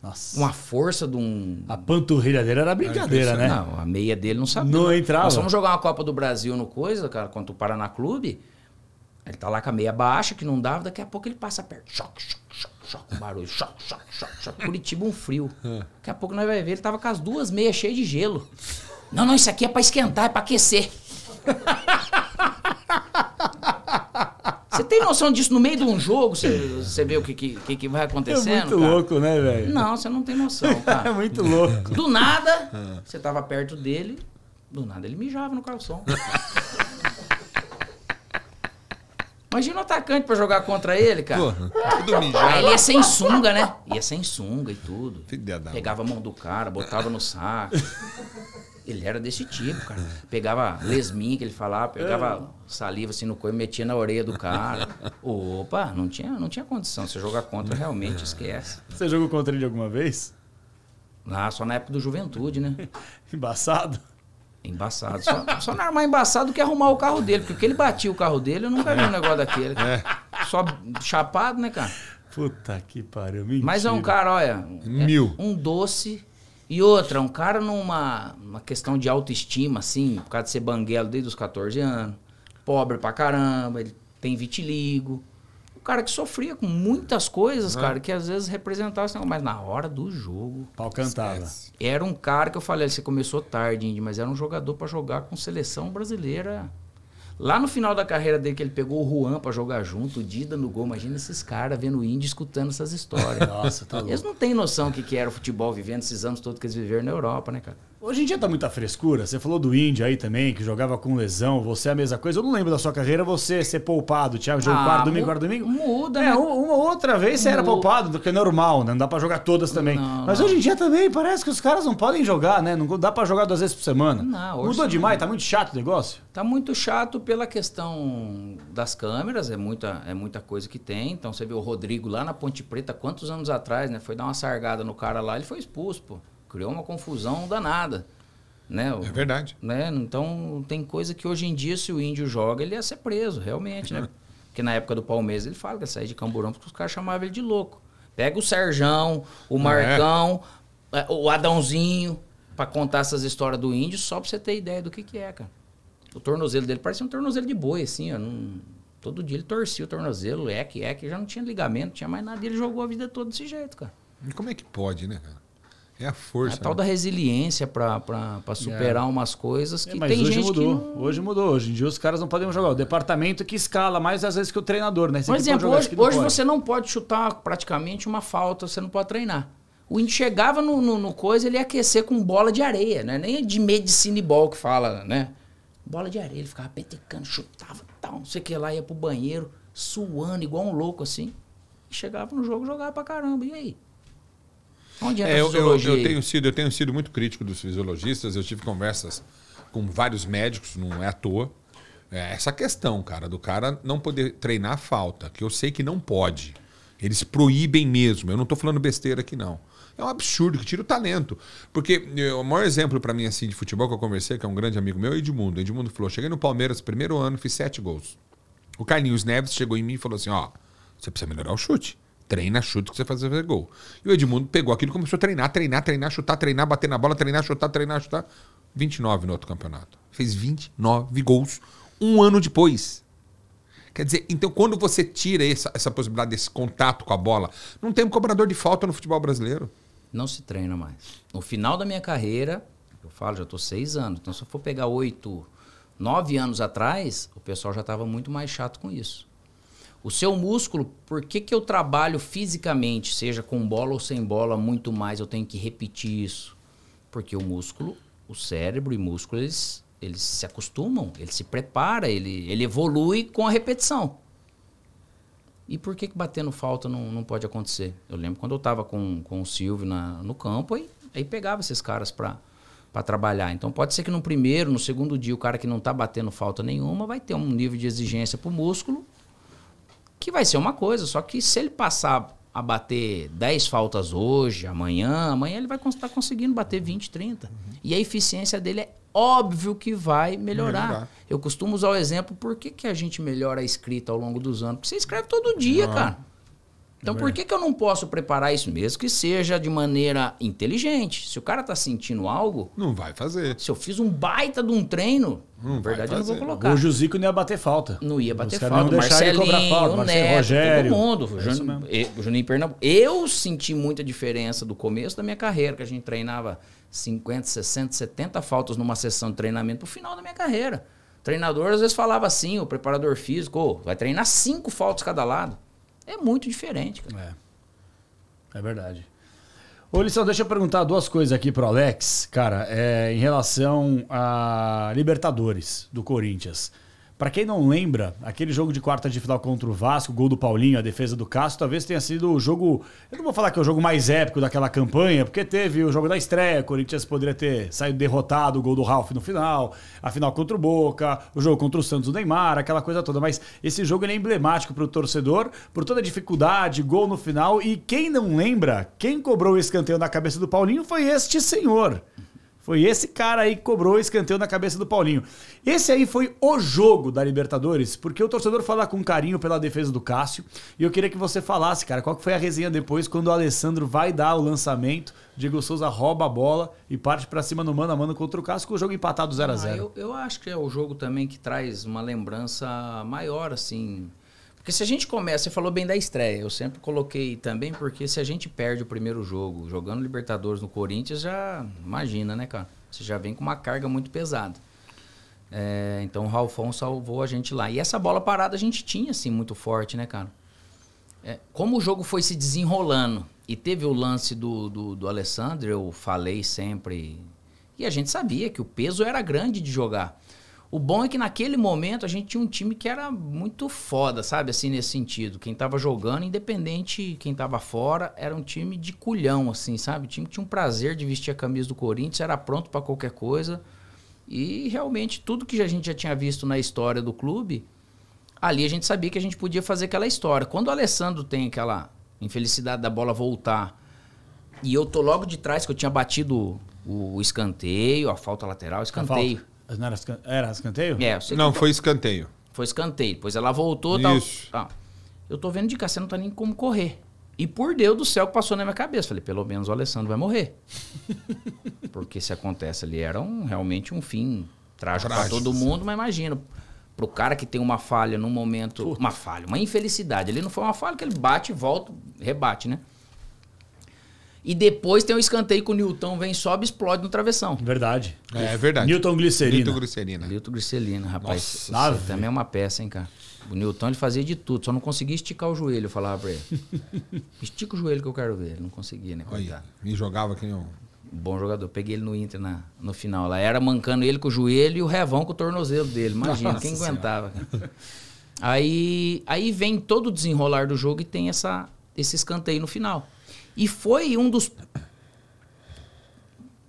C: Nossa. Uma força de
B: um. A panturrilha dele era brincadeira, né? Não,
C: a meia dele não sabia. Não entrava. Nós fomos jogar uma Copa do Brasil no Coisa, cara, contra o Paraná Clube. Ele tá lá com a meia baixa, que não dava, daqui a pouco ele passa perto. Choque, choque, choque, choque, barulho, choque, choque, choque, choque. Curitiba um frio. Daqui a pouco nós vai ver, ele tava com as duas meias cheias de gelo. Não, não, isso aqui é pra esquentar, é pra aquecer. (laughs) Você tem noção disso no meio de um jogo? Você, vê o que, que, que vai acontecendo? É muito cara? louco, né, velho? Não, você não tem noção, (laughs) é cara. É muito louco. Do nada, é. você tava perto dele, do nada ele mijava no calção. Imagina o atacante pra jogar contra ele, cara. Porra, tudo mijado. Ah, ele ia sem sunga, né? Ia sem sunga e tudo. Pegava a mão do cara, botava no saco. Ele era desse tipo, cara. Pegava lesminha que ele falava, pegava saliva assim no coio, metia na orelha do cara. Opa, não tinha, não tinha condição. Você jogar contra, realmente esquece.
B: Você jogou contra ele alguma vez?
C: Ah, só na época do juventude, né? (laughs) Embaçado. Embaçado. Só, só não era é mais embaçado que arrumar o carro dele, porque ele batia o carro dele, eu nunca vi um é. negócio daquele. É. Só chapado, né, cara?
B: Puta que
C: pariu, mentira. Mas é um cara, olha. É Mil. É um doce. E outra, um cara numa uma questão de autoestima, assim, por causa de ser banguelo desde os 14 anos, pobre pra caramba, ele tem vitiligo cara que sofria com muitas coisas, uhum. cara, que às vezes representava esse negócio. Mas na hora do jogo. Pau cantava. Era um cara que eu falei, você começou tarde, Indy, mas era um jogador para jogar com seleção brasileira. Lá no final da carreira dele, que ele pegou o Juan para jogar junto, o Dida no gol. Imagina esses caras vendo o Indy escutando essas histórias. (laughs) Nossa, tá louco. Eles não têm noção do que, que era o futebol vivendo esses anos todos que eles viveram na Europa, né, cara?
B: Hoje em dia tá muita frescura. Você falou do índio aí também, que jogava com lesão. Você é a mesma coisa. Eu não lembro da sua carreira você ser poupado. Tinha jogou ah, quarto, domingo, quarto, domingo. Muda, é, né? uma outra vez você era poupado, porque é normal, né? Não dá pra jogar todas também. Não, Mas não. hoje em dia também parece que os caras não podem jogar, né? Não dá pra jogar duas vezes por semana. Não, Mudou demais, tá muito chato o negócio? Tá muito chato pela questão
C: das câmeras, é muita, é muita coisa que tem. Então você vê o Rodrigo lá na Ponte Preta, quantos anos atrás, né? Foi dar uma sargada no cara lá, ele foi expulso, pô criou uma confusão danada. Né? é verdade. Né? Então, tem coisa que hoje em dia, se o índio joga, ele ia ser preso, realmente, né? (laughs) Porque na época do Palmeiras, ele fala que sair de Camburão porque os caras chamavam ele de louco. Pega o Serjão, o é. Marcão, é. o Adãozinho, para contar essas histórias do índio, só para você ter ideia do que, que é, cara. O tornozelo dele parecia um tornozelo de boi, assim, ó. Todo dia ele torcia o tornozelo, é que é que já não tinha ligamento, não tinha mais nada. E ele jogou a vida toda desse jeito, cara. E
A: Como é que pode, né, cara? É a
B: força. É a tal né? da resiliência para superar é. umas coisas é, que é, mas tem hoje gente mudou. que. Não... Hoje mudou. Hoje em dia os caras não podem jogar. O departamento que escala mais às vezes que o treinador, né? Por exemplo, hoje, hoje você
C: não pode chutar praticamente uma falta, você não pode treinar. O índio chegava no, no, no, coisa, ele ia aquecer com bola de areia, né? Nem é de medicine ball que fala, né? Bola de areia, ele ficava petecando, chutava, tal, não sei o que lá, ia pro banheiro, suando igual um louco assim. E chegava no jogo, jogava pra caramba. E aí? Onde é, é eu, eu, eu, tenho
A: sido, eu tenho sido muito crítico dos fisiologistas, eu tive conversas com vários médicos, não é à toa. É essa questão, cara, do cara não poder treinar a falta, que eu sei que não pode. Eles proíbem mesmo. Eu não estou falando besteira aqui, não. É um absurdo que tira o talento. Porque eh, o maior exemplo para mim assim de futebol que eu conversei, que é um grande amigo meu, é Edmundo. Edmundo falou: cheguei no Palmeiras, primeiro ano, fiz sete gols. O Carlinhos Neves chegou em mim e falou assim: ó, você precisa melhorar o chute. Treina chute que você faz fazer gol. E o Edmundo pegou aquilo e começou a treinar, treinar, treinar, chutar, treinar, bater na bola, treinar, chutar, treinar, chutar. 29 no outro campeonato. Fez 29 gols um ano depois. Quer dizer, então quando você tira essa, essa possibilidade desse contato com a bola, não tem um cobrador de falta no futebol brasileiro. Não se treina mais.
C: No final da minha carreira, eu falo, já estou seis anos. Então, se eu for pegar oito, nove anos atrás, o pessoal já estava muito mais chato com isso. O seu músculo, por que, que eu trabalho fisicamente, seja com bola ou sem bola, muito mais? Eu tenho que repetir isso. Porque o músculo, o cérebro e músculo, eles, eles se acostumam, ele se prepara, ele, ele evolui com a repetição. E por que, que batendo falta não, não pode acontecer? Eu lembro quando eu estava com, com o Silvio na, no campo, aí, aí pegava esses caras para para trabalhar. Então pode ser que no primeiro, no segundo dia, o cara que não está batendo falta nenhuma vai ter um nível de exigência para o músculo que vai ser uma coisa, só que se ele passar a bater 10 faltas hoje, amanhã, amanhã ele vai estar tá conseguindo bater 20, 30. Uhum. E a eficiência dele é óbvio que vai melhorar. melhorar. Eu costumo usar o exemplo, por que, que a gente melhora a escrita ao longo dos anos? Porque você escreve todo dia, uhum. cara. Então, é por que, que eu não posso preparar isso mesmo que seja de maneira inteligente? Se o cara tá sentindo algo. Não vai fazer. Se eu fiz um baita de um treino, na verdade eu não vou colocar. o
B: Zico não ia bater falta. Não
C: ia bater falta. O Marcelinho, falta, o Neto, Rogério, todo mundo. É Jun... Eu, Juninho Pernambuco. Eu senti muita diferença do começo da minha carreira, que a gente treinava 50, 60, 70 faltas numa sessão de treinamento pro final da minha carreira. O treinador às vezes falava assim, o preparador físico, oh, vai treinar cinco faltas cada lado. É muito diferente, cara. É. É verdade.
B: Ô, Lição, deixa eu perguntar duas coisas aqui pro Alex, cara, é, em relação a Libertadores do Corinthians. Para quem não lembra, aquele jogo de quarta de final contra o Vasco, gol do Paulinho, a defesa do Castro, talvez tenha sido o jogo. Eu não vou falar que é o jogo mais épico daquela campanha, porque teve o jogo da estreia, o Corinthians poderia ter saído derrotado, o gol do Ralf no final, a final contra o Boca, o jogo contra o Santos, o Neymar, aquela coisa toda. Mas esse jogo é emblemático para o torcedor, por toda a dificuldade, gol no final. E quem não lembra, quem cobrou o escanteio na cabeça do Paulinho foi este senhor. Foi esse cara aí que cobrou escanteio na cabeça do Paulinho. Esse aí foi o jogo da Libertadores, porque o torcedor fala com carinho pela defesa do Cássio. E eu queria que você falasse, cara, qual foi a resenha depois quando o Alessandro vai dar o lançamento, Diego Souza rouba a bola e parte para cima no mano a mano contra o Cássio, com o jogo empatado 0 a 0 ah, eu,
C: eu acho que é o jogo também que traz uma lembrança maior, assim, porque se a gente começa, você falou bem da estreia, eu sempre coloquei também, porque se a gente perde o primeiro jogo, jogando Libertadores no Corinthians, já imagina, né, cara? Você já vem com uma carga muito pesada. É, então o Ralfão salvou a gente lá. E essa bola parada a gente tinha, assim, muito forte, né, cara? É, como o jogo foi se desenrolando e teve o lance do, do, do Alessandro, eu falei sempre. E a gente sabia que o peso era grande de jogar. O bom é que naquele momento a gente tinha um time que era muito foda, sabe? Assim, nesse sentido. Quem tava jogando, independente quem tava fora, era um time de culhão, assim, sabe? O time que tinha um prazer de vestir a camisa do Corinthians, era pronto para qualquer coisa. E realmente tudo que a gente já tinha visto na história do clube, ali a gente sabia que a gente podia fazer aquela história. Quando o Alessandro tem aquela infelicidade da bola voltar, e eu tô logo de trás, que eu tinha batido o escanteio, a falta lateral, escanteio
B: não era, escanteio? Era escanteio? É,
C: não, tá foi escanteio. Foi escanteio. Depois ela voltou e tal. Ah,
B: eu tô vendo de cá, você não tá
C: nem como correr. E por Deus do céu que passou na minha cabeça. Falei, pelo menos o Alessandro vai morrer. (laughs) Porque se acontece ali, era um, realmente um fim trágico, para todo mundo, sim. mas imagina. Pro cara que tem uma falha num momento. Puta. Uma falha, uma infelicidade. Ele não foi uma falha que ele bate, volta, rebate, né? E depois tem o um escanteio que o Newton vem, sobe explode no travessão. Verdade. É, é verdade. Newton Glicerina. Newton Glicerina. Newton Glicerina, rapaz. Nossa, também é uma peça, hein, cara. O Newton ele fazia de tudo, só não conseguia esticar o joelho, eu falava pra ele. (laughs) Estica o joelho que eu quero ver. Ele não conseguia, né? Olha, me jogava que nem um... Bom jogador. Peguei ele no Inter na, no final. Lá era mancando ele com o joelho e o revão com o tornozelo dele. Imagina, Nossa quem senhora. aguentava. Cara. Aí, aí vem todo o desenrolar do jogo e tem essa, esse escanteio no final. E foi um dos.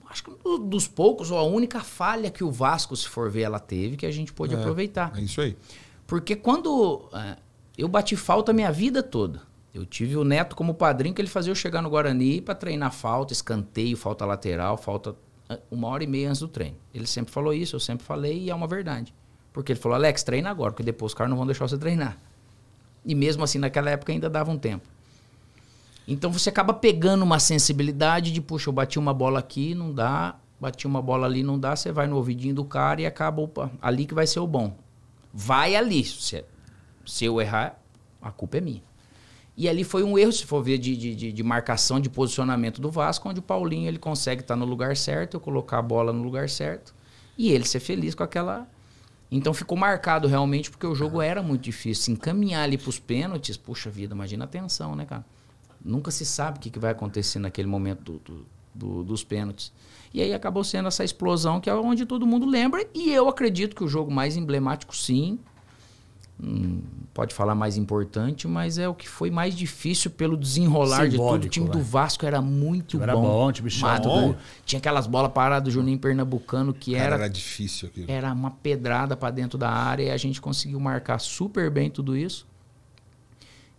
C: Acho que um dos poucos, ou a única falha que o Vasco, se for ver, ela teve, que a gente pôde é, aproveitar. É isso aí. Porque quando. É, eu bati falta a minha vida toda. Eu tive o Neto como padrinho que ele fazia eu chegar no Guarani para treinar falta, escanteio, falta lateral, falta é, uma hora e meia antes do treino. Ele sempre falou isso, eu sempre falei e é uma verdade. Porque ele falou, Alex, treina agora, porque depois os caras não vão deixar você treinar. E mesmo assim, naquela época ainda dava um tempo. Então você acaba pegando uma sensibilidade de, puxa, eu bati uma bola aqui, não dá, bati uma bola ali, não dá, você vai no ouvidinho do cara e acaba, opa, ali que vai ser o bom. Vai ali. Se, é, se eu errar, a culpa é minha. E ali foi um erro, se for ver, de, de, de, marcação, de posicionamento do Vasco, onde o Paulinho ele consegue estar tá no lugar certo, eu colocar a bola no lugar certo e ele ser feliz com aquela. Então ficou marcado realmente porque o jogo ah. era muito difícil. Encaminhar ali para os pênaltis, puxa vida, imagina a tensão, né, cara? Nunca se sabe o que, que vai acontecer naquele momento do, do, dos pênaltis. E aí acabou sendo essa explosão que é onde todo mundo lembra. E eu acredito que o jogo mais emblemático, sim, hum, pode falar mais importante, mas é o que foi mais difícil pelo desenrolar Simbólico, de tudo. O time do né? Vasco era muito bom. Era bom, time chato. Bom. Né? Tinha aquelas bolas paradas do Juninho Pernambucano que Cara, era. Era
A: difícil aquilo.
C: Era uma pedrada para dentro da área e a gente conseguiu marcar super bem tudo isso.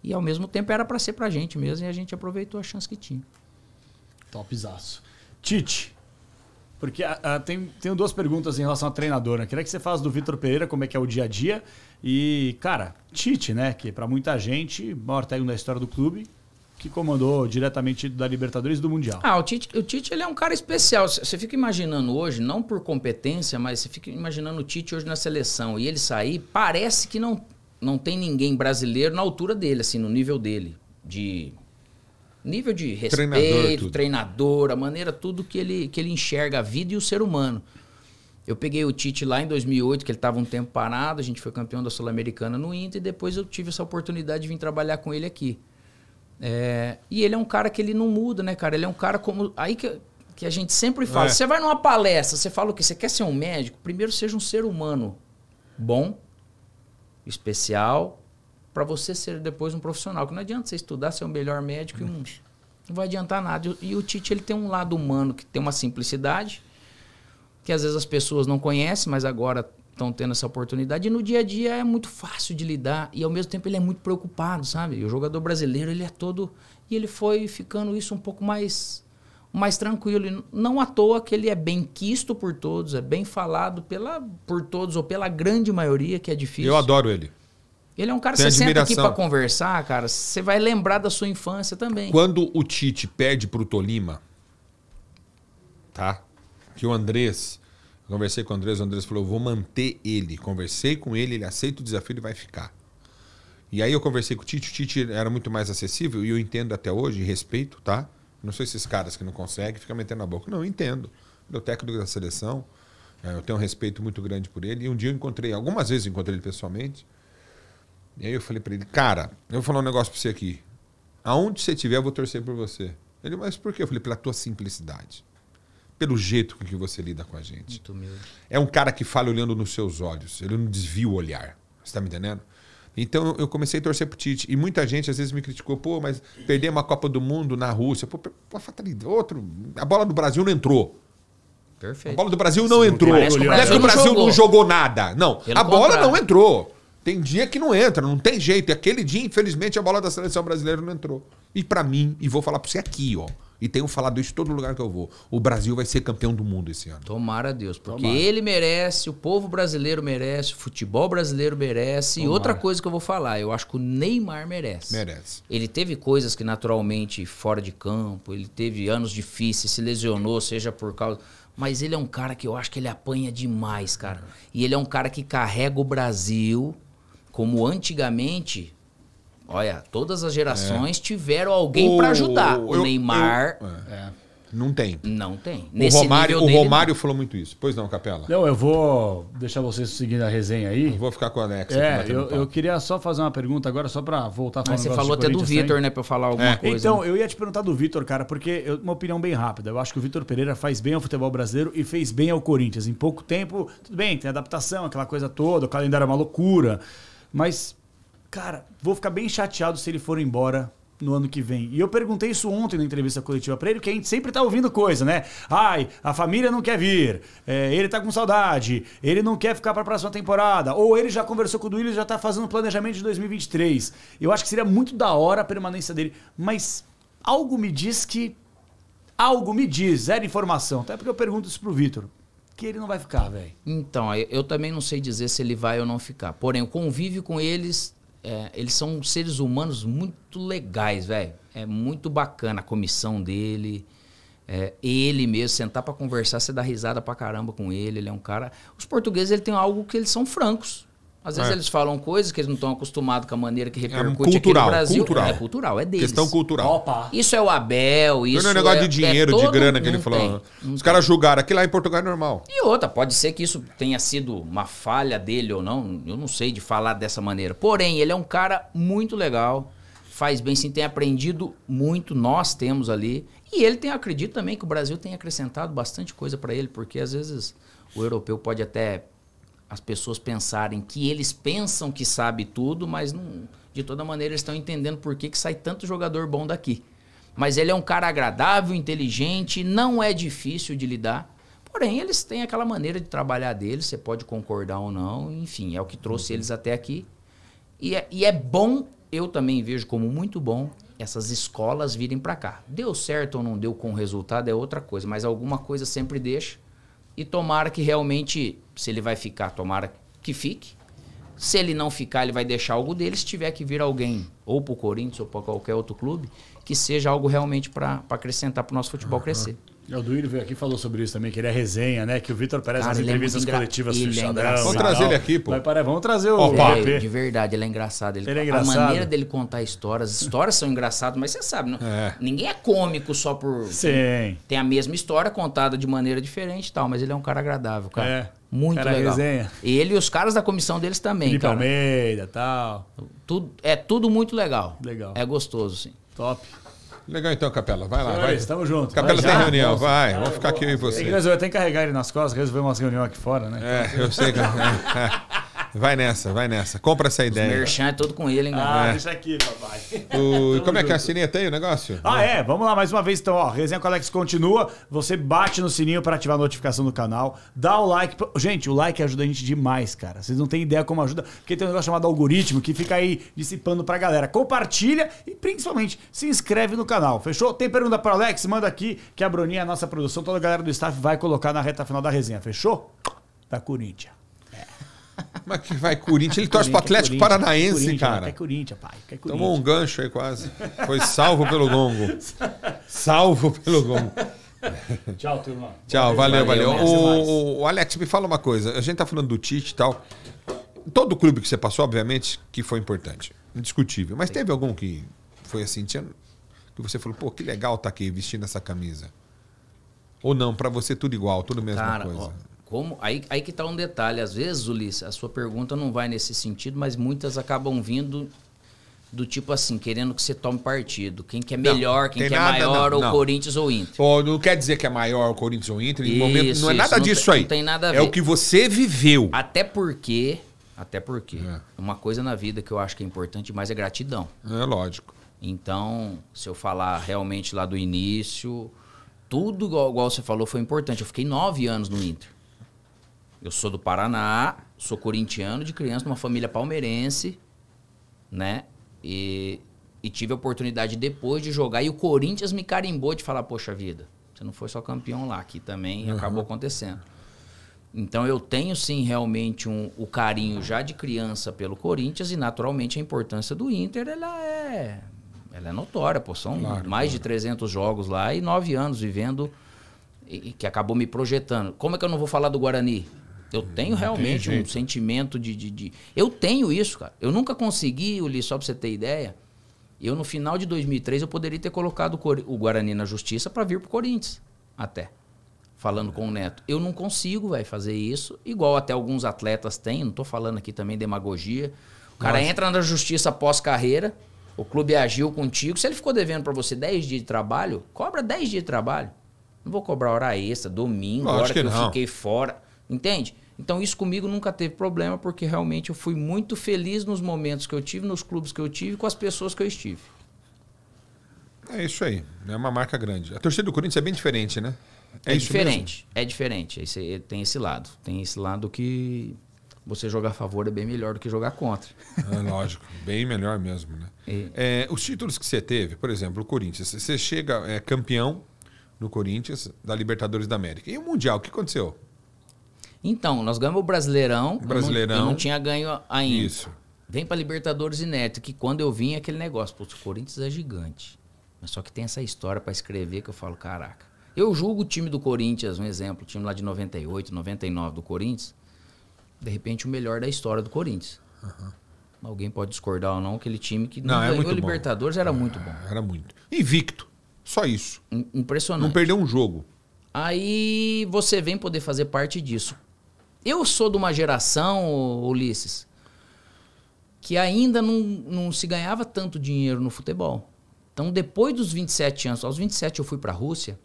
C: E ao mesmo tempo era para ser para a gente mesmo e a gente aproveitou a chance que tinha.
B: Topzaço. Tite, porque uh, tem, tenho duas perguntas em relação a treinador, né? Queria que você falasse do Vitor Pereira, como é que é o dia a dia. E, cara, Tite, né? Que é para muita gente, maior técnico da história do clube, que comandou diretamente da Libertadores e do Mundial.
C: Ah, o Tite, o Tite ele é um cara especial. Você fica imaginando hoje, não por competência, mas você fica imaginando o Tite hoje na seleção e ele sair, parece que não não tem ninguém brasileiro na altura dele, assim, no nível dele. De nível de respeito, treinador, treinador, a maneira, tudo que ele, que ele enxerga a vida e o ser humano. Eu peguei o Tite lá em 2008, que ele estava um tempo parado, a gente foi campeão da Sul-Americana no Inter, e depois eu tive essa oportunidade de vir trabalhar com ele aqui. É, e ele é um cara que ele não muda, né, cara? Ele é um cara como. Aí que, que a gente sempre fala: é. você vai numa palestra, você fala o quê? Você quer ser um médico? Primeiro, seja um ser humano bom, especial para você ser depois um profissional. Que não adianta você estudar, ser o melhor médico e um, não vai adiantar nada. E o Tite ele tem um lado humano que tem uma simplicidade que às vezes as pessoas não conhecem, mas agora estão tendo essa oportunidade. E no dia a dia é muito fácil de lidar e ao mesmo tempo ele é muito preocupado, sabe? E o jogador brasileiro ele é todo e ele foi ficando isso um pouco mais mais tranquilo. E não à toa que ele é bem quisto por todos, é bem falado pela, por todos ou pela grande maioria, que é difícil. Eu adoro ele. Ele é um cara que você admiração. senta aqui para conversar, cara, você vai lembrar da sua infância também.
A: Quando o Tite perde pro Tolima, tá? Que o Andrés, conversei com o Andrés, o Andrés falou, vou manter ele. Conversei com ele, ele aceita o desafio, e vai ficar. E aí eu conversei com o Tite, o Tite era muito mais acessível e eu entendo até hoje, respeito, tá? Não sou esses caras que não conseguem, fica metendo a boca. Não, entendo. Ele é o técnico da seleção. É, eu tenho um respeito muito grande por ele. E um dia eu encontrei, algumas vezes eu encontrei ele pessoalmente. E aí eu falei para ele, cara, eu vou falar um negócio para você aqui. Aonde você estiver, eu vou torcer por você. Ele, mas por quê? Eu falei, pela tua simplicidade. Pelo jeito com que você lida com a gente. É um cara que fala olhando nos seus olhos. Ele não desvia o olhar. Você tá me entendendo? Então eu comecei a torcer pro Tite. E muita gente às vezes me criticou, pô, mas perder uma Copa do Mundo na Rússia, pô, uma fatalidade. Outro, a bola do Brasil não entrou. Perfeito. A bola do Brasil não Sim, entrou. Não é que o Brasil não jogou nada. Não, a bola não entrou. Tem dia que não entra, não tem jeito. E aquele dia, infelizmente, a bola da seleção brasileira não entrou. E para mim, e vou falar para você aqui, ó. E tenho falado isso em todo lugar que eu vou. O Brasil vai ser campeão do mundo esse ano. Tomara Deus, porque Tomara. ele
C: merece, o povo brasileiro merece, o futebol brasileiro merece. Tomara. E outra coisa que eu vou falar, eu acho que o Neymar merece. Merece. Ele teve coisas que naturalmente fora de campo, ele teve anos difíceis, se lesionou, seja por causa mas ele é um cara que eu acho que ele apanha demais, cara. Uhum. E ele é um cara que carrega o Brasil como antigamente Olha, todas as gerações
A: é. tiveram alguém para ajudar. O eu, Neymar. Eu, é. é. Não tem. Não tem. O Nesse Romário, o Romário falou muito isso. Pois não, Capela.
B: Não, eu vou deixar vocês seguindo a resenha
A: aí. Eu vou ficar com o anexo. É, eu, eu,
B: queria só fazer uma pergunta agora, só para voltar falando Mas você falou até do Vitor, né, para eu falar alguma é. coisa. Né? Então, né? eu ia te perguntar do Vitor, cara, porque eu, uma opinião bem rápida. Eu acho que o Vitor Pereira faz bem ao futebol brasileiro e fez bem ao Corinthians. Em pouco tempo, tudo bem, tem adaptação, aquela coisa toda, o calendário é uma loucura. Mas cara, vou ficar bem chateado se ele for embora no ano que vem. E eu perguntei isso ontem na entrevista coletiva para ele, que a gente sempre tá ouvindo coisa, né? Ai, a família não quer vir, é, ele tá com saudade, ele não quer ficar para a próxima temporada, ou ele já conversou com o Duílio e já tá fazendo planejamento de 2023. Eu acho que seria muito da hora a permanência dele, mas algo me diz que algo me diz, era informação, até porque eu pergunto isso pro Vitor. Que ele não vai ficar, velho. Então, eu também não sei dizer se
C: ele vai ou não ficar. Porém, o convívio com eles é, eles são seres humanos muito legais, velho. É muito bacana a comissão dele. É, ele mesmo, sentar para conversar, você dá risada pra caramba com ele. Ele é um cara. Os portugueses ele tem algo que eles são francos. Às vezes é. eles falam coisas que eles não estão acostumados com a maneira que é repercute é cultural, aqui no Brasil. Cultural. É cultural, é deles. Questão cultural. Opa. Isso é o Abel, isso não é... Não negócio é de dinheiro, é de grana que ele falou.
A: Tem, Os caras julgaram. Aqui lá em Portugal é normal.
C: E outra, pode ser que isso tenha sido uma falha dele ou não. Eu não sei de falar dessa maneira. Porém, ele é um cara muito legal. Faz bem sim, tem aprendido muito. Nós temos ali. E ele tem, acredito também que o Brasil tem acrescentado bastante coisa para ele. Porque às vezes o europeu pode até as pessoas pensarem que eles pensam que sabe tudo, mas não, de toda maneira eles estão entendendo por que, que sai tanto jogador bom daqui. Mas ele é um cara agradável, inteligente, não é difícil de lidar. Porém, eles têm aquela maneira de trabalhar deles, você pode concordar ou não, enfim, é o que trouxe uhum. eles até aqui. E é, e é bom, eu também vejo como muito bom, essas escolas virem para cá. Deu certo ou não deu com o resultado é outra coisa, mas alguma coisa sempre deixa. E tomara que realmente se ele vai ficar, tomara que fique. Se ele não ficar, ele vai deixar algo dele. Se tiver que vir alguém, ou para o Corinthians, ou para qualquer
B: outro clube, que seja algo realmente para acrescentar para o nosso futebol uhum. crescer. É, o Duílio veio aqui e falou sobre isso também, que ele é resenha, né? Que o Vitor parece nas é entrevistas engra... coletivas ele fechadão, é Vamos trazer ele aqui, pô. Mas, parar, vamos trazer o Opa. É, de verdade, ele é engraçado. Ele, ele é engraçado. A maneira
C: dele contar histórias, as histórias são engraçadas, mas você sabe, não, é. ninguém é cômico só por... Sim. Tem a mesma história contada de maneira diferente e tal, mas ele é um cara agradável, cara. É. Muito cara legal. Resenha. Ele e os caras da comissão deles também, Felipe cara. Almeida, tal. Tudo, é tudo muito legal. Legal. É gostoso,
A: sim. Top. Legal então, Capela. Vai lá, vai. Estamos juntos. Capela tem reunião, vai. Vamos ficar aqui eu e você. Tem que resolver,
B: tem que carregar ele nas costas, resolver umas reuniões aqui fora, né? É, eu sei. Que... (laughs)
A: Vai nessa, vai nessa. Compra essa ideia. O merchan é todo com ele, hein, galera? Ah, é. deixa
B: aqui, papai. (laughs) O... como é que é a
A: sineta aí o negócio? Ah,
B: é. é. Vamos lá, mais uma vez. Então, ó, Resenha com o Alex continua. Você bate no sininho para ativar a notificação do canal. Dá o like. Gente, o like ajuda a gente demais, cara. Vocês não têm ideia como ajuda. Porque tem um negócio chamado algoritmo que fica aí dissipando pra galera. Compartilha e, principalmente, se inscreve no canal. Fechou? Tem pergunta pro Alex? Manda aqui que a Bruninha, é a nossa produção, toda a galera do staff vai colocar na reta final da resenha. Fechou? Da Corinthians.
A: Mas que vai Corinthians? Ele torce para Atlético Paranaense, cara. É Corinthians, pai. Corinthians. Tomou um gancho aí quase. Foi salvo pelo gongo. salvo pelo gongo. Tchau, turma. Tchau, valeu, valeu. valeu. O, o, Alex, me fala uma coisa. A gente tá falando do Tite e tal. Todo clube que você passou, obviamente, que foi importante. Indiscutível. Mas teve algum que foi assim, tinha, que você falou, pô, que legal tá aqui vestindo essa camisa. Ou não, para você tudo igual, tudo mesma Cara, coisa. Ó,
C: como, aí, aí que está um detalhe. Às vezes, Ulisses, a sua pergunta não vai nesse sentido, mas muitas acabam vindo do tipo assim, querendo que você tome
A: partido. Quem que é melhor, não, quem que é nada, maior, não, ou não. Corinthians ou Inter. Ou não quer dizer que é maior o Corinthians ou Inter, isso, momento, não é isso, é nada disso aí. Não tem nada a ver. É o que você viveu. Até porque,
C: até porque, é. uma coisa na vida que eu acho que é importante demais é gratidão. É lógico. Então, se eu falar realmente lá do início, tudo igual, igual você falou foi importante. Eu fiquei nove anos no Inter. Eu sou do Paraná, sou corintiano de criança, numa família palmeirense, né? E, e tive a oportunidade depois de jogar. E o Corinthians me carimbou de falar: Poxa vida, você não foi só campeão lá, aqui também uhum. acabou acontecendo. Então eu tenho sim realmente um, o carinho já de criança pelo Corinthians e naturalmente a importância do Inter ela é ela é notória, pô, são claro, mais claro. de 300 jogos lá e nove anos vivendo e, que acabou me projetando. Como é que eu não vou falar do Guarani? Eu hum, tenho realmente um sentimento de, de, de, Eu tenho isso, cara. Eu nunca consegui, Uli, só pra você ter ideia. Eu, no final de 2003, eu poderia ter colocado o Guarani na justiça para vir pro Corinthians, até. Falando com o Neto. Eu não consigo, vai fazer isso. Igual até alguns atletas têm, não tô falando aqui também demagogia. O cara Nossa. entra na justiça pós-carreira, o clube agiu contigo. Se ele ficou devendo para você 10 dias de trabalho, cobra 10 dias de trabalho. Não vou cobrar hora extra, domingo, Lógico hora que, que eu fiquei fora. Entende? Então isso comigo nunca teve problema, porque realmente
A: eu fui muito feliz nos momentos que eu tive, nos clubes que eu tive, com as pessoas que eu estive. É isso aí. É uma marca grande. A torcida do Corinthians é bem diferente, né? É, é diferente.
C: Mesmo? É diferente. É esse, tem esse lado. Tem esse lado que você jogar a favor é
A: bem melhor do que jogar contra. É, lógico, bem melhor mesmo, né? E... É, os títulos que você teve, por exemplo, o Corinthians, você chega é, campeão no Corinthians da Libertadores da América. E o Mundial, o que aconteceu? Então, nós ganhamos o Brasileirão. Brasileirão. Eu não, tinha
C: ganho ainda. Isso. Vem para Libertadores e Neto, que quando eu vim, é aquele negócio. Pô, o Corinthians é gigante. Mas só que tem essa história para escrever que eu falo, caraca. Eu julgo o time do Corinthians, um exemplo, o time lá de 98, 99 do Corinthians, de repente o melhor da história do Corinthians. Uhum. Alguém pode discordar ou não, aquele time que não, não é ganhou é Libertadores bom. era ah, muito bom. Era muito. Invicto. Só isso. Impressionante. Não perdeu um jogo. Aí você vem poder fazer parte disso. Eu sou de uma geração, Ulisses, que ainda não, não se ganhava tanto dinheiro no futebol. Então, depois dos 27 anos, aos 27 eu fui para a Rússia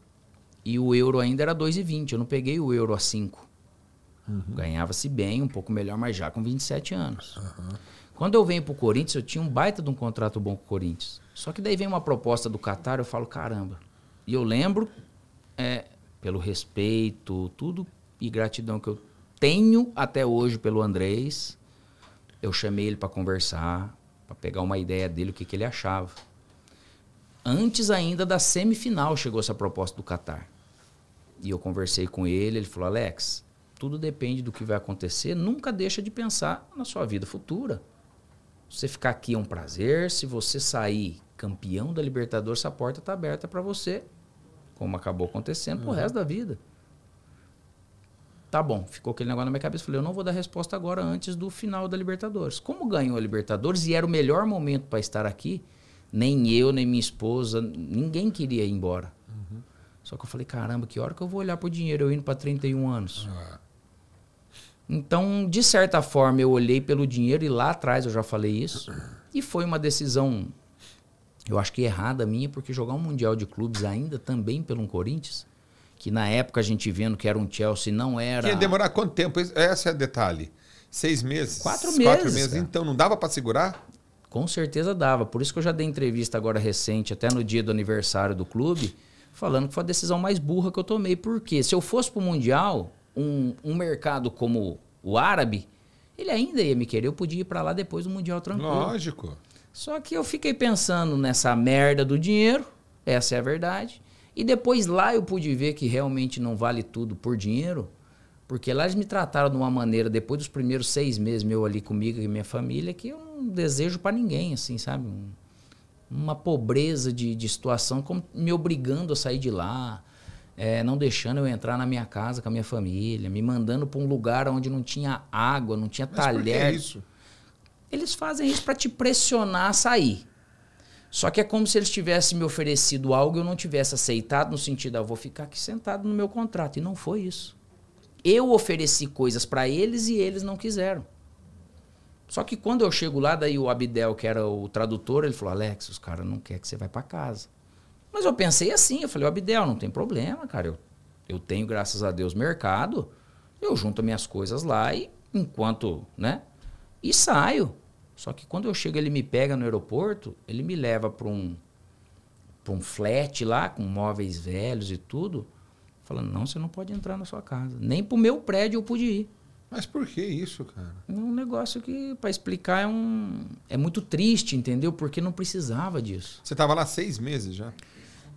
C: e o euro ainda era 2,20. Eu não peguei o euro a 5. Uhum. Ganhava-se bem, um pouco melhor, mas já com 27 anos. Uhum. Quando eu venho para o Corinthians, eu tinha um baita de um contrato bom com o Corinthians. Só que daí vem uma proposta do Catar, eu falo, caramba. E eu lembro, é, pelo respeito, tudo e gratidão que eu tenho até hoje pelo Andrés. Eu chamei ele para conversar, para pegar uma ideia dele, o que, que ele achava. Antes ainda da semifinal chegou essa proposta do Catar. E eu conversei com ele, ele falou: Alex, tudo depende do que vai acontecer, nunca deixa de pensar na sua vida futura. Você ficar aqui é um prazer, se você sair campeão da Libertadores, essa porta está aberta para você, como acabou acontecendo, uhum. o resto da vida. Tá bom, ficou aquele negócio na minha cabeça. Falei, eu não vou dar resposta agora antes do final da Libertadores. Como ganhou a Libertadores e era o melhor momento para estar aqui, nem eu, nem minha esposa, ninguém queria ir embora. Uhum. Só que eu falei, caramba, que hora que eu vou olhar pro dinheiro eu indo para 31 anos? Uhum. Então, de certa forma, eu olhei pelo dinheiro e lá atrás eu já falei isso. E foi uma decisão, eu acho que errada minha, porque jogar um Mundial de Clubes ainda também pelo um Corinthians que na época a gente vendo que era um Chelsea, não era. Ia demorar
A: quanto tempo? Esse é o detalhe. Seis meses? Quatro meses. Quatro meses.
C: Então, não dava para segurar? Com certeza dava. Por isso que eu já dei entrevista agora recente, até no dia do aniversário do clube, falando que foi a decisão mais burra que eu tomei. Porque se eu fosse para o Mundial, um, um mercado como o árabe, ele ainda ia me querer. Eu podia ir para lá depois do Mundial tranquilo. Lógico. Só que eu fiquei pensando nessa merda do dinheiro, essa é a verdade. E depois lá eu pude ver que realmente não vale tudo por dinheiro, porque lá eles me trataram de uma maneira, depois dos primeiros seis meses meu ali comigo e minha família, que eu não desejo para ninguém, assim, sabe? Uma pobreza de, de situação, como me obrigando a sair de lá, é, não deixando eu entrar na minha casa com a minha família, me mandando para um lugar onde não tinha água, não tinha Mas talher. Por que é isso? Eles fazem isso para te pressionar a sair. Só que é como se eles tivessem me oferecido algo e eu não tivesse aceitado, no sentido, ah, eu vou ficar aqui sentado no meu contrato. E não foi isso. Eu ofereci coisas para eles e eles não quiseram. Só que quando eu chego lá, daí o Abdel, que era o tradutor, ele falou: Alex, os caras não querem que você vá para casa. Mas eu pensei assim, eu falei: Abdel, não tem problema, cara. Eu, eu tenho, graças a Deus, mercado. Eu junto minhas coisas lá e enquanto, né? E saio. Só que quando eu chego, ele me pega no aeroporto, ele me leva para um para um flat lá com móveis velhos e tudo, falando: "Não, você não pode entrar na sua casa, nem para o meu prédio eu pude ir". Mas por que isso, cara? É um negócio que, para explicar, é um. É muito triste, entendeu? Porque não precisava disso. Você estava lá seis meses já?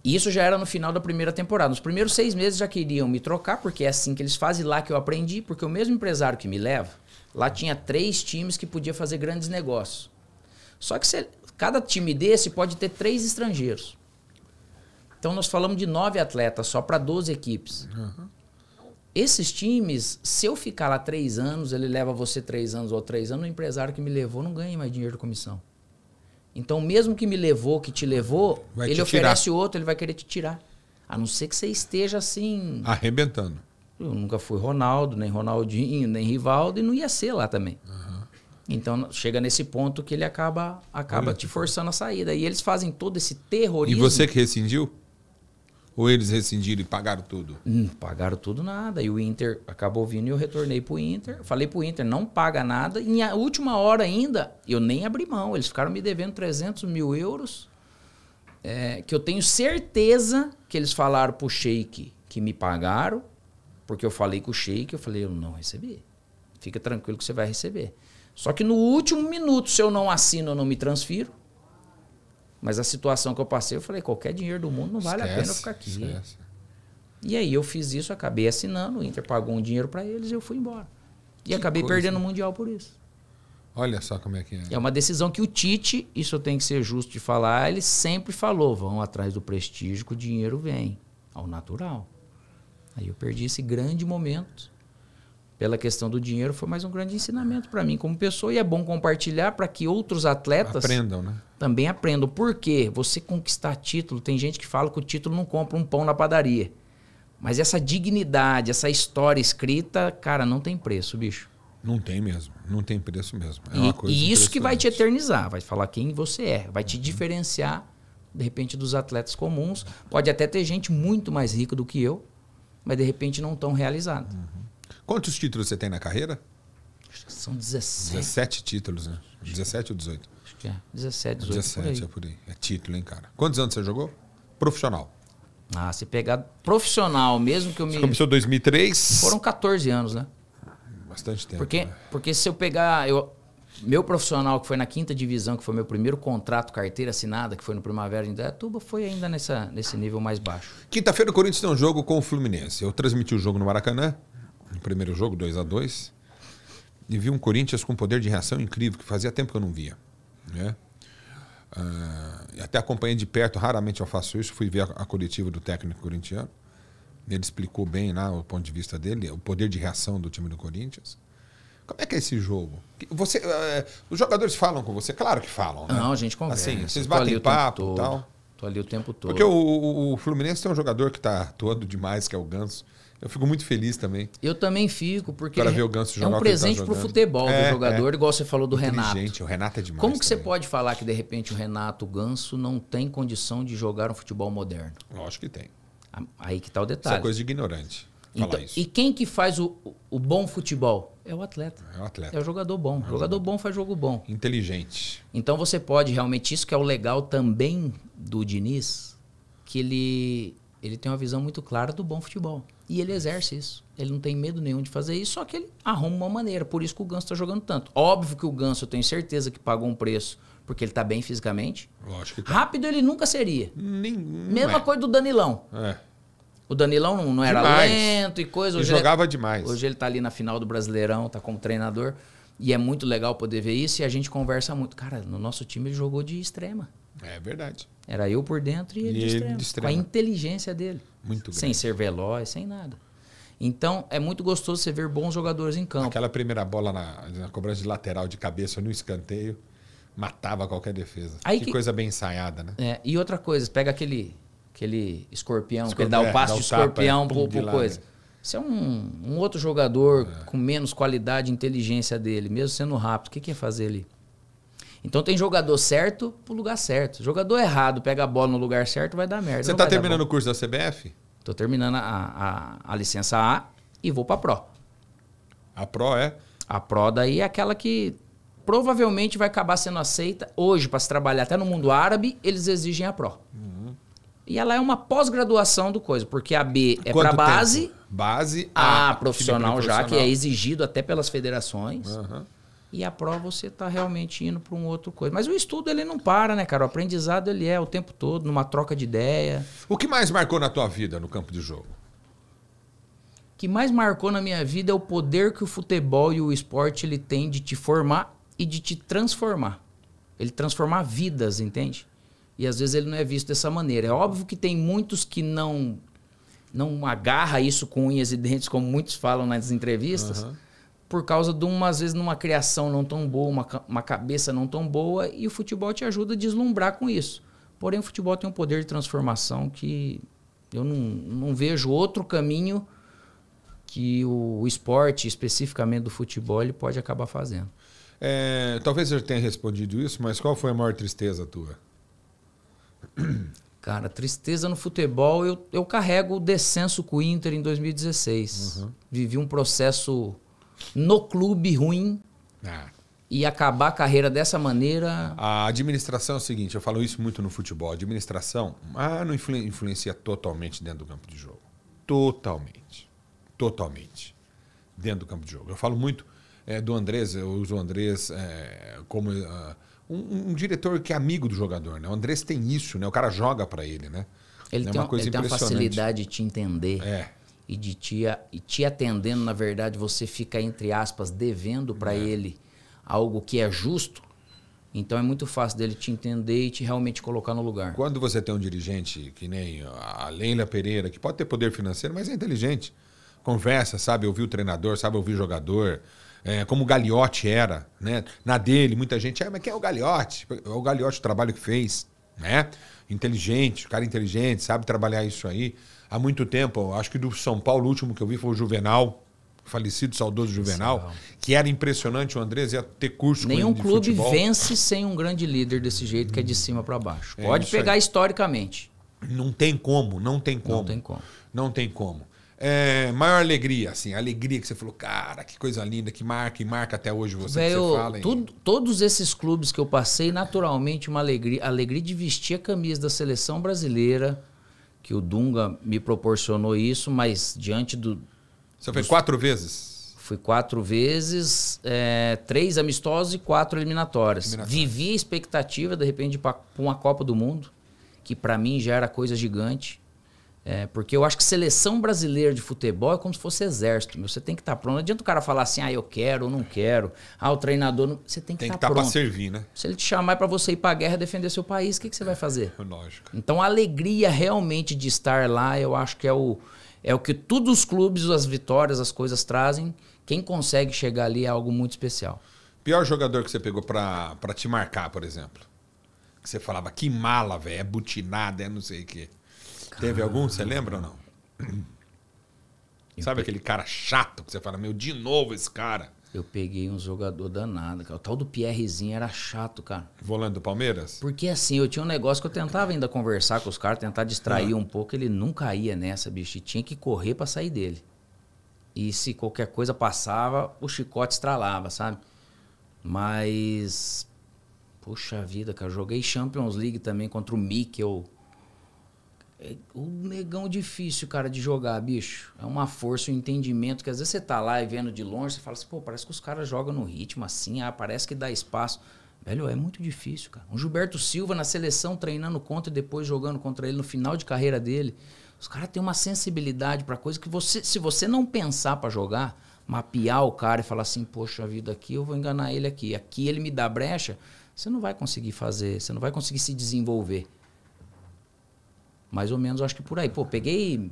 C: Isso já era no final da primeira temporada. Nos primeiros seis meses já queriam me trocar, porque é assim que eles fazem lá que eu aprendi, porque o mesmo empresário que me leva, Lá tinha três times que podia fazer grandes negócios. Só que você, cada time desse pode ter três estrangeiros. Então nós falamos de nove atletas só para 12 equipes. Uhum. Esses times, se eu ficar lá três anos, ele leva você três anos ou três anos, o empresário que me levou não ganha mais dinheiro de comissão. Então, mesmo que me levou, que te levou, vai ele te oferece tirar. outro, ele vai querer te tirar. A não ser que você esteja assim.
A: Arrebentando.
C: Eu nunca fui Ronaldo, nem Ronaldinho, nem Rivaldo, e não ia ser lá também. Uhum. Então chega nesse ponto que ele acaba, acaba te forçando a saída. E eles fazem todo esse terrorismo. E você que
A: rescindiu? Ou eles rescindiram e pagaram tudo? Hum, pagaram
C: tudo nada. E o Inter acabou vindo e eu retornei pro Inter. Falei pro Inter, não paga nada. E na última hora ainda, eu nem abri mão. Eles ficaram me devendo 300 mil euros. É, que eu tenho certeza que eles falaram pro Sheik que me pagaram. Porque eu falei com o Sheik, eu falei, eu não recebi. Fica tranquilo que você vai receber. Só que no último minuto, se eu não assino, eu não me transfiro. Mas a situação que eu passei, eu falei, qualquer dinheiro do mundo não vale esquece, a pena ficar aqui. Esquece. E aí eu fiz isso, acabei assinando, o Inter pagou um dinheiro para eles e eu fui embora. E que acabei coisa. perdendo o Mundial por isso. Olha só como é que é. É uma decisão que o Tite, isso eu tenho que ser justo de falar, ele sempre falou: vão atrás do prestígio que o dinheiro vem, ao natural. Aí eu perdi esse grande momento. Pela questão do dinheiro, foi mais um grande ensinamento para mim como pessoa. E é bom compartilhar para que outros atletas aprendam, né? também aprendam. Por quê? Você conquistar título, tem gente que fala que o título não compra um pão na padaria. Mas essa dignidade, essa história escrita, cara, não tem preço, bicho.
A: Não tem mesmo, não tem preço mesmo. É e, e isso que
C: vai te eternizar, vai falar quem você é, vai te uhum. diferenciar, de repente, dos atletas comuns. Pode até ter gente muito mais rica do que eu, mas de repente não tão realizado. Uhum.
A: Quantos títulos você tem na carreira? São 17. 17 títulos, né? 17 ou 18? Acho que é. 17, 18. 17, por é por aí. É título, hein, cara? Quantos anos você jogou? Profissional. Ah, se pegar
C: profissional mesmo que eu me. Você começou em
A: 2003? Foram
C: 14 anos, né?
A: Bastante tempo. Porque,
C: né? porque se eu pegar. Eu, meu profissional, que foi na quinta divisão, que foi meu primeiro contrato, carteira assinada, que foi no Primavera em
A: Indaiatuba, foi ainda nessa, nesse nível mais baixo. Quinta-feira o Corinthians tem um jogo com o Fluminense. Eu transmiti o jogo no Maracanã, no primeiro jogo, 2 a 2 e vi um Corinthians com poder de reação incrível, que fazia tempo que eu não via. Né? Uh, até acompanhei de perto, raramente eu faço isso. Fui ver a, a coletiva do técnico corintiano. Ele explicou bem lá o ponto de vista dele, o poder de reação do time do Corinthians. Como é que é esse jogo? Você, eh, os jogadores falam com você? Claro que falam, né? Não, a gente conversa. Assim, vocês batem papo e tal. Tô ali o tempo todo. Porque o, o, Fluminense tem um jogador que está todo demais, que é o Ganso. Eu fico muito feliz também.
C: Eu também fico, porque Para ver o Ganso é jogar tá é um presente tá para o futebol é, do jogador, é. igual você falou do Renato. Gente, o Renato é demais. Como que também. você pode falar que, de repente, o Renato o Ganso não tem condição de jogar um futebol moderno? Lógico que tem. Aí que está o detalhe. Isso é coisa de ignorante. Então, e quem que faz o, o bom futebol? É o atleta. É o atleta. É o jogador bom. É o jogador bom faz jogo bom. Inteligente. Então você pode realmente, isso que é o legal também do Diniz, que ele, ele tem uma visão muito clara do bom futebol. E ele exerce isso. Ele não tem medo nenhum de fazer isso, só que ele arruma uma maneira. Por isso que o Ganso está jogando tanto. Óbvio que o Ganso, eu tenho certeza que pagou um preço, porque ele está bem fisicamente. Lógico que tá. Rápido ele nunca seria. Nem, Mesma é. coisa do Danilão. É. O Danilão não, não era lento e coisa. Hoje ele é- jogava ele, demais. Hoje ele tá ali na final do Brasileirão, tá como treinador. E é muito legal poder ver isso e a gente conversa muito. Cara, no nosso time ele jogou de extrema. É verdade. Era eu por dentro e ele, e de, ele extrema, de, extrema, Com a inteligência dele. Muito Sem ser veloz, sem nada.
A: Então, é muito gostoso você ver bons jogadores em campo. Aquela primeira bola na, na cobrança de lateral de cabeça no escanteio matava qualquer defesa. Que, que, coisa bem ensaiada, né? É, e outra coisa, pega aquele aquele escorpião, que que dá o passe é, dá o é, de escorpião um é, por, coisa. Né? Você é um,
C: um outro jogador é. com menos qualidade e inteligência dele, mesmo sendo rápido. O que, que ia é fazer ali? Então tem jogador certo pro lugar certo. Jogador errado, pega a bola no lugar certo, vai dar merda. Você tá terminando o curso da CBF? Tô terminando a, a, a licença A e vou pra Pro. A Pro é? A Pro daí é aquela que provavelmente vai acabar sendo aceita hoje para se trabalhar até no mundo árabe, eles exigem a Pro. Hum. E ela é uma pós-graduação do coisa, porque a B é para base.
A: Base A, a profissional, profissional, já, que é
C: exigido até pelas federações. Uhum. E a prova
A: você está realmente indo para um outro coisa. Mas o
C: estudo ele não para, né, cara? O aprendizado ele é o tempo todo, numa troca de ideia.
A: O que mais marcou na tua vida no campo de jogo?
C: O que mais marcou na minha vida é o poder que o futebol e o esporte ele tem de te formar e de te transformar. Ele transformar vidas, entende? e às vezes ele não é visto dessa maneira. É óbvio que tem muitos que não não agarra isso com unhas e dentes, como muitos falam nas entrevistas, uhum. por causa de uma, às vezes, numa criação não tão boa, uma, uma cabeça não tão boa, e o futebol te ajuda a deslumbrar com isso. Porém, o futebol tem um poder de transformação que eu não, não vejo outro caminho
A: que o esporte, especificamente do futebol, ele pode acabar fazendo. É, talvez eu tenha respondido isso, mas qual foi a maior tristeza tua?
C: (clears throat) Cara, tristeza no futebol, eu, eu carrego o descenso com o Inter em 2016. Uhum. Vivi um processo no clube ruim. É.
A: E acabar a carreira dessa maneira. A administração é o seguinte: eu falo isso muito no futebol. A administração ah, não influencia totalmente dentro do campo de jogo. Totalmente. Totalmente. Dentro do campo de jogo. Eu falo muito é, do Andrés, eu uso o Andrés é, como. Uh, um, um, diretor que é amigo do jogador, né? O Andrés tem isso, né? O cara joga para ele, né? Ele, é tem, uma coisa ele tem uma facilidade de te entender. É. E de te,
C: e te atendendo, na verdade, você fica, entre aspas, devendo para é. ele algo
A: que é justo. Então é muito fácil dele te entender e te realmente colocar no lugar. Quando você tem um dirigente que nem a Leila Pereira, que pode ter poder financeiro, mas é inteligente, conversa, sabe ouvir o treinador, sabe ouvir o jogador, é, como o Gagliotti era, né? Na dele, muita gente, ah, mas quem é o Gagliotti? É o Gagliotti, o trabalho que fez, né? Inteligente, cara inteligente, sabe trabalhar isso aí. Há muito tempo, acho que do São Paulo, o último que eu vi foi o Juvenal, falecido, saudoso Juvenal, Sim, que era impressionante o Andrés ia ter curso Nenhum com ele clube vence sem um grande líder desse jeito, que é de cima para baixo. É Pode é pegar
C: aí. historicamente.
A: Não tem como, não tem como. Não tem como. Não tem como. É, maior alegria, assim, alegria que você falou, cara, que coisa linda, que marca, e marca até hoje você, Velho, você fala. Tudo,
C: todos esses clubes que eu passei, naturalmente, uma alegria, alegria de vestir a camisa da seleção brasileira, que o Dunga me proporcionou isso, mas diante do. Você foi dos, quatro vezes? Fui quatro vezes, é, três amistosos e quatro eliminatórias. eliminatórias. Vivi a expectativa, de repente, para uma Copa do Mundo, que para mim já era coisa gigante é, porque eu acho que seleção brasileira de futebol é como se fosse exército. Meu. Você tem que estar tá pronto. Não adianta o cara falar assim, ah, eu quero ou não quero. Ah, o treinador. Não... Você tem que estar tá, tá pronto. Tem que estar para servir, né? Se ele te chamar para você ir para a guerra defender seu país, o que, que você vai é, fazer? (laughs) lógico. Então a alegria realmente de estar lá, eu acho que é o, é o que todos os clubes, as
A: vitórias, as coisas trazem. Quem consegue chegar ali é algo muito especial. Pior jogador que você pegou para te marcar, por exemplo? Que você falava, que mala, velho, é butinada, é não sei o quê. Teve algum, você lembra ou não? Eu Sabe pe... aquele cara chato que você fala, meu, de novo esse cara? Eu peguei um jogador danado, cara. O tal do
C: Pierrezinho era chato, cara. volando do Palmeiras? Porque assim, eu tinha um negócio que eu tentava ainda conversar com os caras, tentar distrair uhum. um pouco. Ele nunca ia nessa, bicho. E tinha que correr para sair dele. E se qualquer coisa passava, o chicote estralava, sabe? Mas. Puxa vida, cara. Joguei Champions League também contra o Mikkel. É negão difícil, cara, de jogar, bicho. É uma força, um entendimento que às vezes você tá lá e vendo de longe, você fala assim, pô, parece que os caras jogam no ritmo assim, ah, parece que dá espaço. Velho, é muito difícil, cara. Um Gilberto Silva na seleção treinando contra e depois jogando contra ele no final de carreira dele. Os caras têm uma sensibilidade para coisa que você, se você não pensar para jogar, mapear o cara e falar assim, poxa vida, aqui eu vou enganar ele aqui, aqui ele me dá brecha, você não vai conseguir fazer, você não vai conseguir se desenvolver. Mais ou menos, acho que por aí. Pô, peguei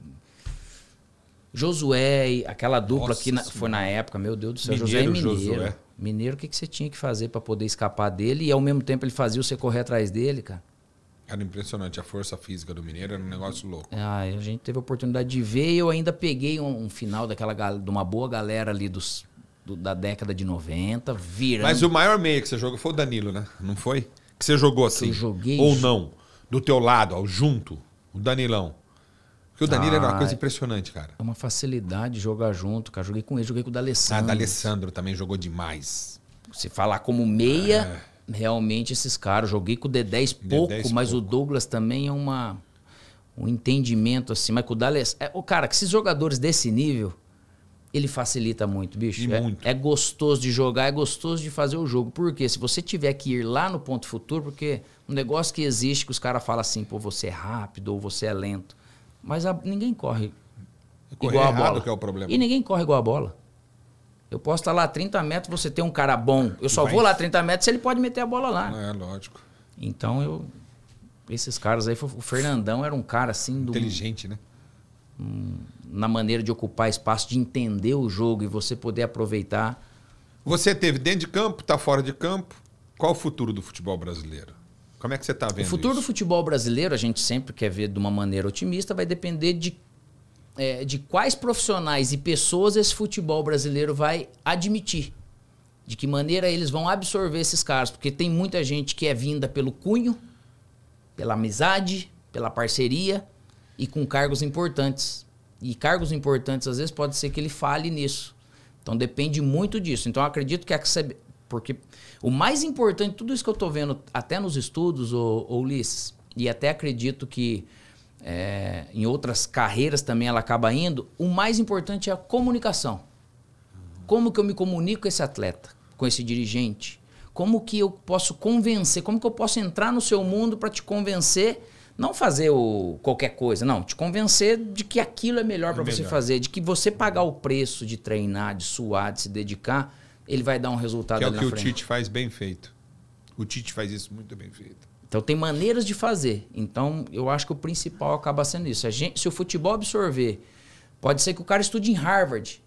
C: Josué, aquela dupla Nossa, que na, foi na época, meu Deus do céu, mineiro, Josué é mineiro. Josué. Mineiro, o que, que você tinha que fazer para poder escapar dele e ao mesmo tempo ele fazia você correr atrás dele, cara?
A: Era impressionante, a força física do Mineiro era um negócio louco.
C: Ah, a gente teve a oportunidade de ver e eu ainda peguei um, um final daquela de uma boa galera ali dos, do, da década de 90, vira Mas o maior
A: meia que você jogou foi o Danilo, né? Não foi? Que você jogou assim. Que eu assim, joguei. Ou não. Do teu lado, ao junto o Danilão. Porque o Danilo ah, era uma coisa ah,
C: impressionante, cara. É uma facilidade jogar junto, cara. Joguei com ele, joguei com o D'Alessandro. Ah,
A: D'Alessandro também jogou demais. Se falar como
C: meia, é. realmente esses caras. Joguei com o D10 pouco, D10 mas pouco. o Douglas também é uma um entendimento assim. Mas com o D'Alessandro... É, o cara, que esses jogadores desse nível ele facilita muito, bicho. É, muito. é, gostoso de jogar, é gostoso de fazer o jogo. Porque se você tiver que ir lá no ponto futuro, porque um negócio que existe que os caras falam assim, pô, você é rápido ou você é lento. Mas a, ninguém corre
A: é Correr igual a bola. que é o problema. E ninguém
C: corre igual a bola. Eu posso estar lá 30 metros, você tem um cara bom. Eu só Vai. vou lá 30 metros, ele pode meter a bola lá. É, lógico. Então eu. Esses caras aí, o Fernandão era um cara assim do. Inteligente, né? na maneira de ocupar espaço, de entender o jogo e você poder aproveitar. Você teve dentro de campo, está fora de campo. Qual o futuro do futebol brasileiro? Como é que você está vendo? O futuro isso? do futebol brasileiro, a gente sempre quer ver de uma maneira otimista, vai depender de, é, de quais profissionais e pessoas esse futebol brasileiro vai admitir. De que maneira eles vão absorver esses caras. Porque tem muita gente que é vinda pelo cunho, pela amizade, pela parceria e com cargos importantes. E cargos importantes, às vezes, pode ser que ele fale nisso. Então depende muito disso. Então acredito que a CB... porque o mais importante, tudo isso que eu estou vendo até nos estudos, ô, ô Ulisses, e até acredito que é, em outras carreiras também ela acaba indo, o mais importante é a comunicação. Como que eu me comunico com esse atleta, com esse dirigente? Como que eu posso convencer? Como que eu posso entrar no seu mundo para te convencer não fazer o qualquer coisa, não. Te convencer de que aquilo é melhor é para você fazer, de que você pagar o preço de treinar, de suar, de se dedicar, ele vai dar um resultado que é o que o Tite
A: faz bem feito. O Tite faz isso muito bem feito.
C: Então tem maneiras de fazer. Então eu acho que o principal acaba sendo isso. Gente, se o futebol absorver, pode ser que o cara estude em Harvard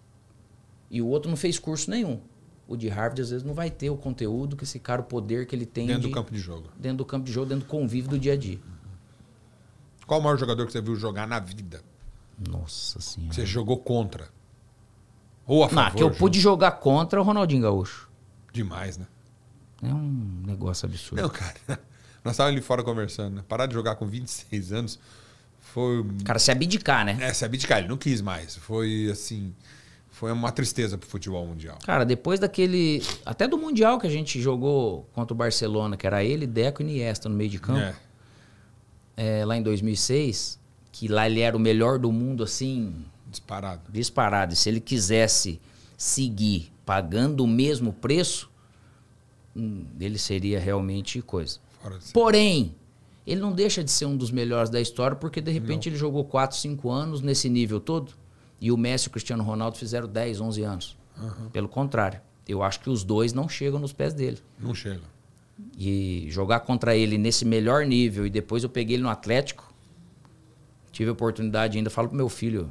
C: e o outro não fez curso nenhum. O de Harvard às vezes não vai ter o conteúdo que esse cara, o poder que ele tem dentro de, do campo de jogo, dentro do campo de jogo, dentro do convívio do dia a dia.
A: Qual o maior jogador que você viu jogar na vida? Nossa Senhora. Você jogou contra. Ou a favor. Não, que eu junto. pude
C: jogar contra o Ronaldinho Gaúcho. Demais, né? É um negócio absurdo. Não, cara. (laughs)
A: Nós estávamos ali fora conversando, né? Parar de jogar com 26 anos foi. Cara, se abdicar, né? É, se abdicar. Ele não quis mais. Foi assim. Foi uma tristeza pro futebol mundial. Cara, depois daquele. Até do
C: Mundial que a gente jogou contra o Barcelona, que era ele, Deco e Niesta no meio de campo. É é, lá em 2006, que lá ele era o melhor do mundo, assim. Disparado. Disparado. E se ele quisesse seguir pagando o mesmo preço, hum, ele seria realmente coisa. Porém, ele não deixa de ser um dos melhores da história, porque de repente não. ele jogou 4, 5 anos nesse nível todo, e o Messi e o Cristiano Ronaldo fizeram 10, 11 anos. Uhum. Pelo contrário, eu acho que os dois não chegam nos pés dele. Não chegam. E jogar contra ele nesse melhor nível e depois eu peguei ele no Atlético. Tive a oportunidade ainda, falo pro meu filho,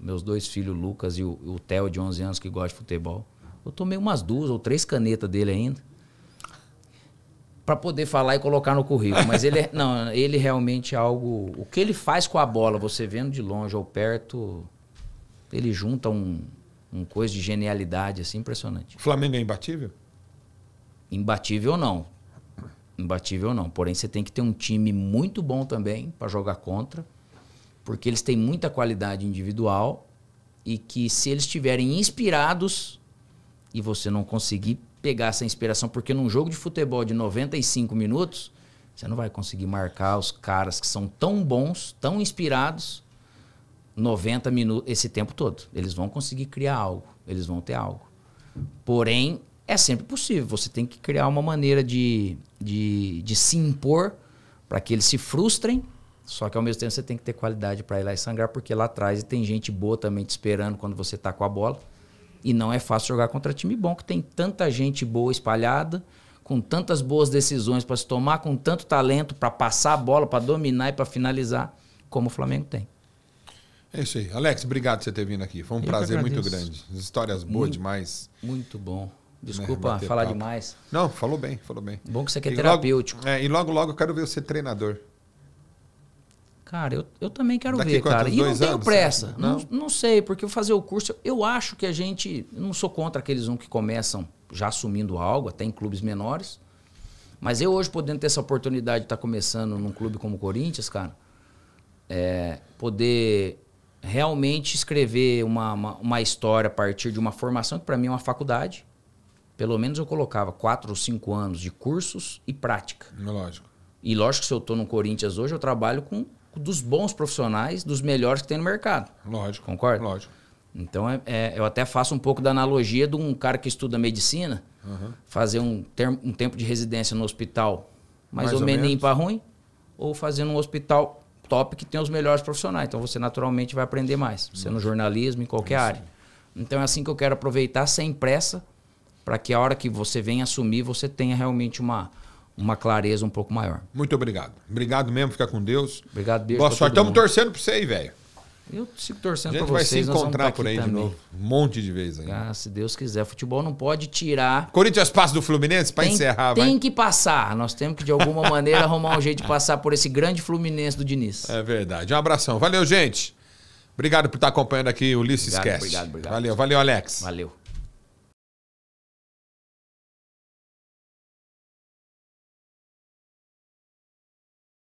C: meus dois filhos, Lucas e o, o Theo de 11 anos que gosta de futebol. Eu tomei umas duas ou três canetas dele ainda para poder falar e colocar no currículo. Mas ele é, (laughs) não, ele realmente é algo. O que ele faz com a bola, você vendo de longe ou perto, ele junta um, um coisa de genialidade assim impressionante. O Flamengo é imbatível? Imbatível não imbatível não. Porém, você tem que ter um time muito bom também para jogar contra, porque eles têm muita qualidade individual e que se eles estiverem inspirados e você não conseguir pegar essa inspiração, porque num jogo de futebol de 95 minutos, você não vai conseguir marcar os caras que são tão bons, tão inspirados, 90 minutos, esse tempo todo. Eles vão conseguir criar algo, eles vão ter algo. Porém, é sempre possível. Você tem que criar uma maneira de, de, de se impor para que eles se frustrem, só que ao mesmo tempo você tem que ter qualidade para ir lá e sangrar, porque lá atrás tem gente boa também te esperando quando você está com a bola. E não é fácil jogar contra time bom, que tem tanta gente boa espalhada, com tantas boas decisões para se tomar, com tanto talento para passar a bola, para dominar e para finalizar, como o Flamengo tem.
A: É isso aí. Alex, obrigado por você ter vindo aqui. Foi um Eu prazer muito grande. Histórias boas muito, demais. Muito bom. Desculpa né, falar papo. demais. Não, falou bem, falou bem. Bom que isso aqui é terapêutico. Logo, é, e logo, logo eu quero ver você treinador.
C: Cara, eu, eu também quero Daqui ver, quantos, cara. E não tenho anos, pressa. Não? Né? não? não sei, porque fazer o curso, eu acho que a gente. Não sou contra aqueles um que começam já assumindo algo, até em clubes menores. Mas eu hoje, podendo ter essa oportunidade de estar tá começando num clube como o Corinthians, cara, é, poder realmente escrever uma, uma, uma história a partir de uma formação que para mim é uma faculdade pelo menos eu colocava quatro ou cinco anos de cursos e prática. É lógico. E lógico que se eu estou no Corinthians hoje, eu trabalho com dos bons profissionais, dos melhores que tem no mercado. Lógico. Concorda? Lógico. Então, é, é, eu até faço um pouco da analogia de um cara que estuda medicina, uhum. fazer um, um tempo de residência no hospital mais, mais ou, menos para ruim, ou fazer um hospital top que tem os melhores profissionais. Então, você naturalmente vai aprender mais, você é no jornalismo, em qualquer área. Então, é assim que eu quero aproveitar, sem pressa, para que a hora que você venha assumir, você tenha realmente uma, uma clareza um pouco maior. Muito obrigado. Obrigado mesmo, fica com Deus. Obrigado, Deus. Boa sorte. Estamos torcendo
A: para você aí, velho. Eu sigo torcendo para vocês. A gente vai se encontrar tá por aí também. de novo. Um monte de vezes aí. Ah, se Deus quiser. Futebol não pode
C: tirar...
A: Corinthians passa do Fluminense para encerrar, Tem vai.
C: que passar. Nós temos que, de alguma (laughs) maneira, arrumar um jeito de passar por esse grande Fluminense do Diniz.
A: É verdade. Um abração. Valeu, gente. Obrigado por estar acompanhando aqui o Ulisses Esquece. Obrigado, obrigado. Valeu, valeu, Alex.
B: Valeu.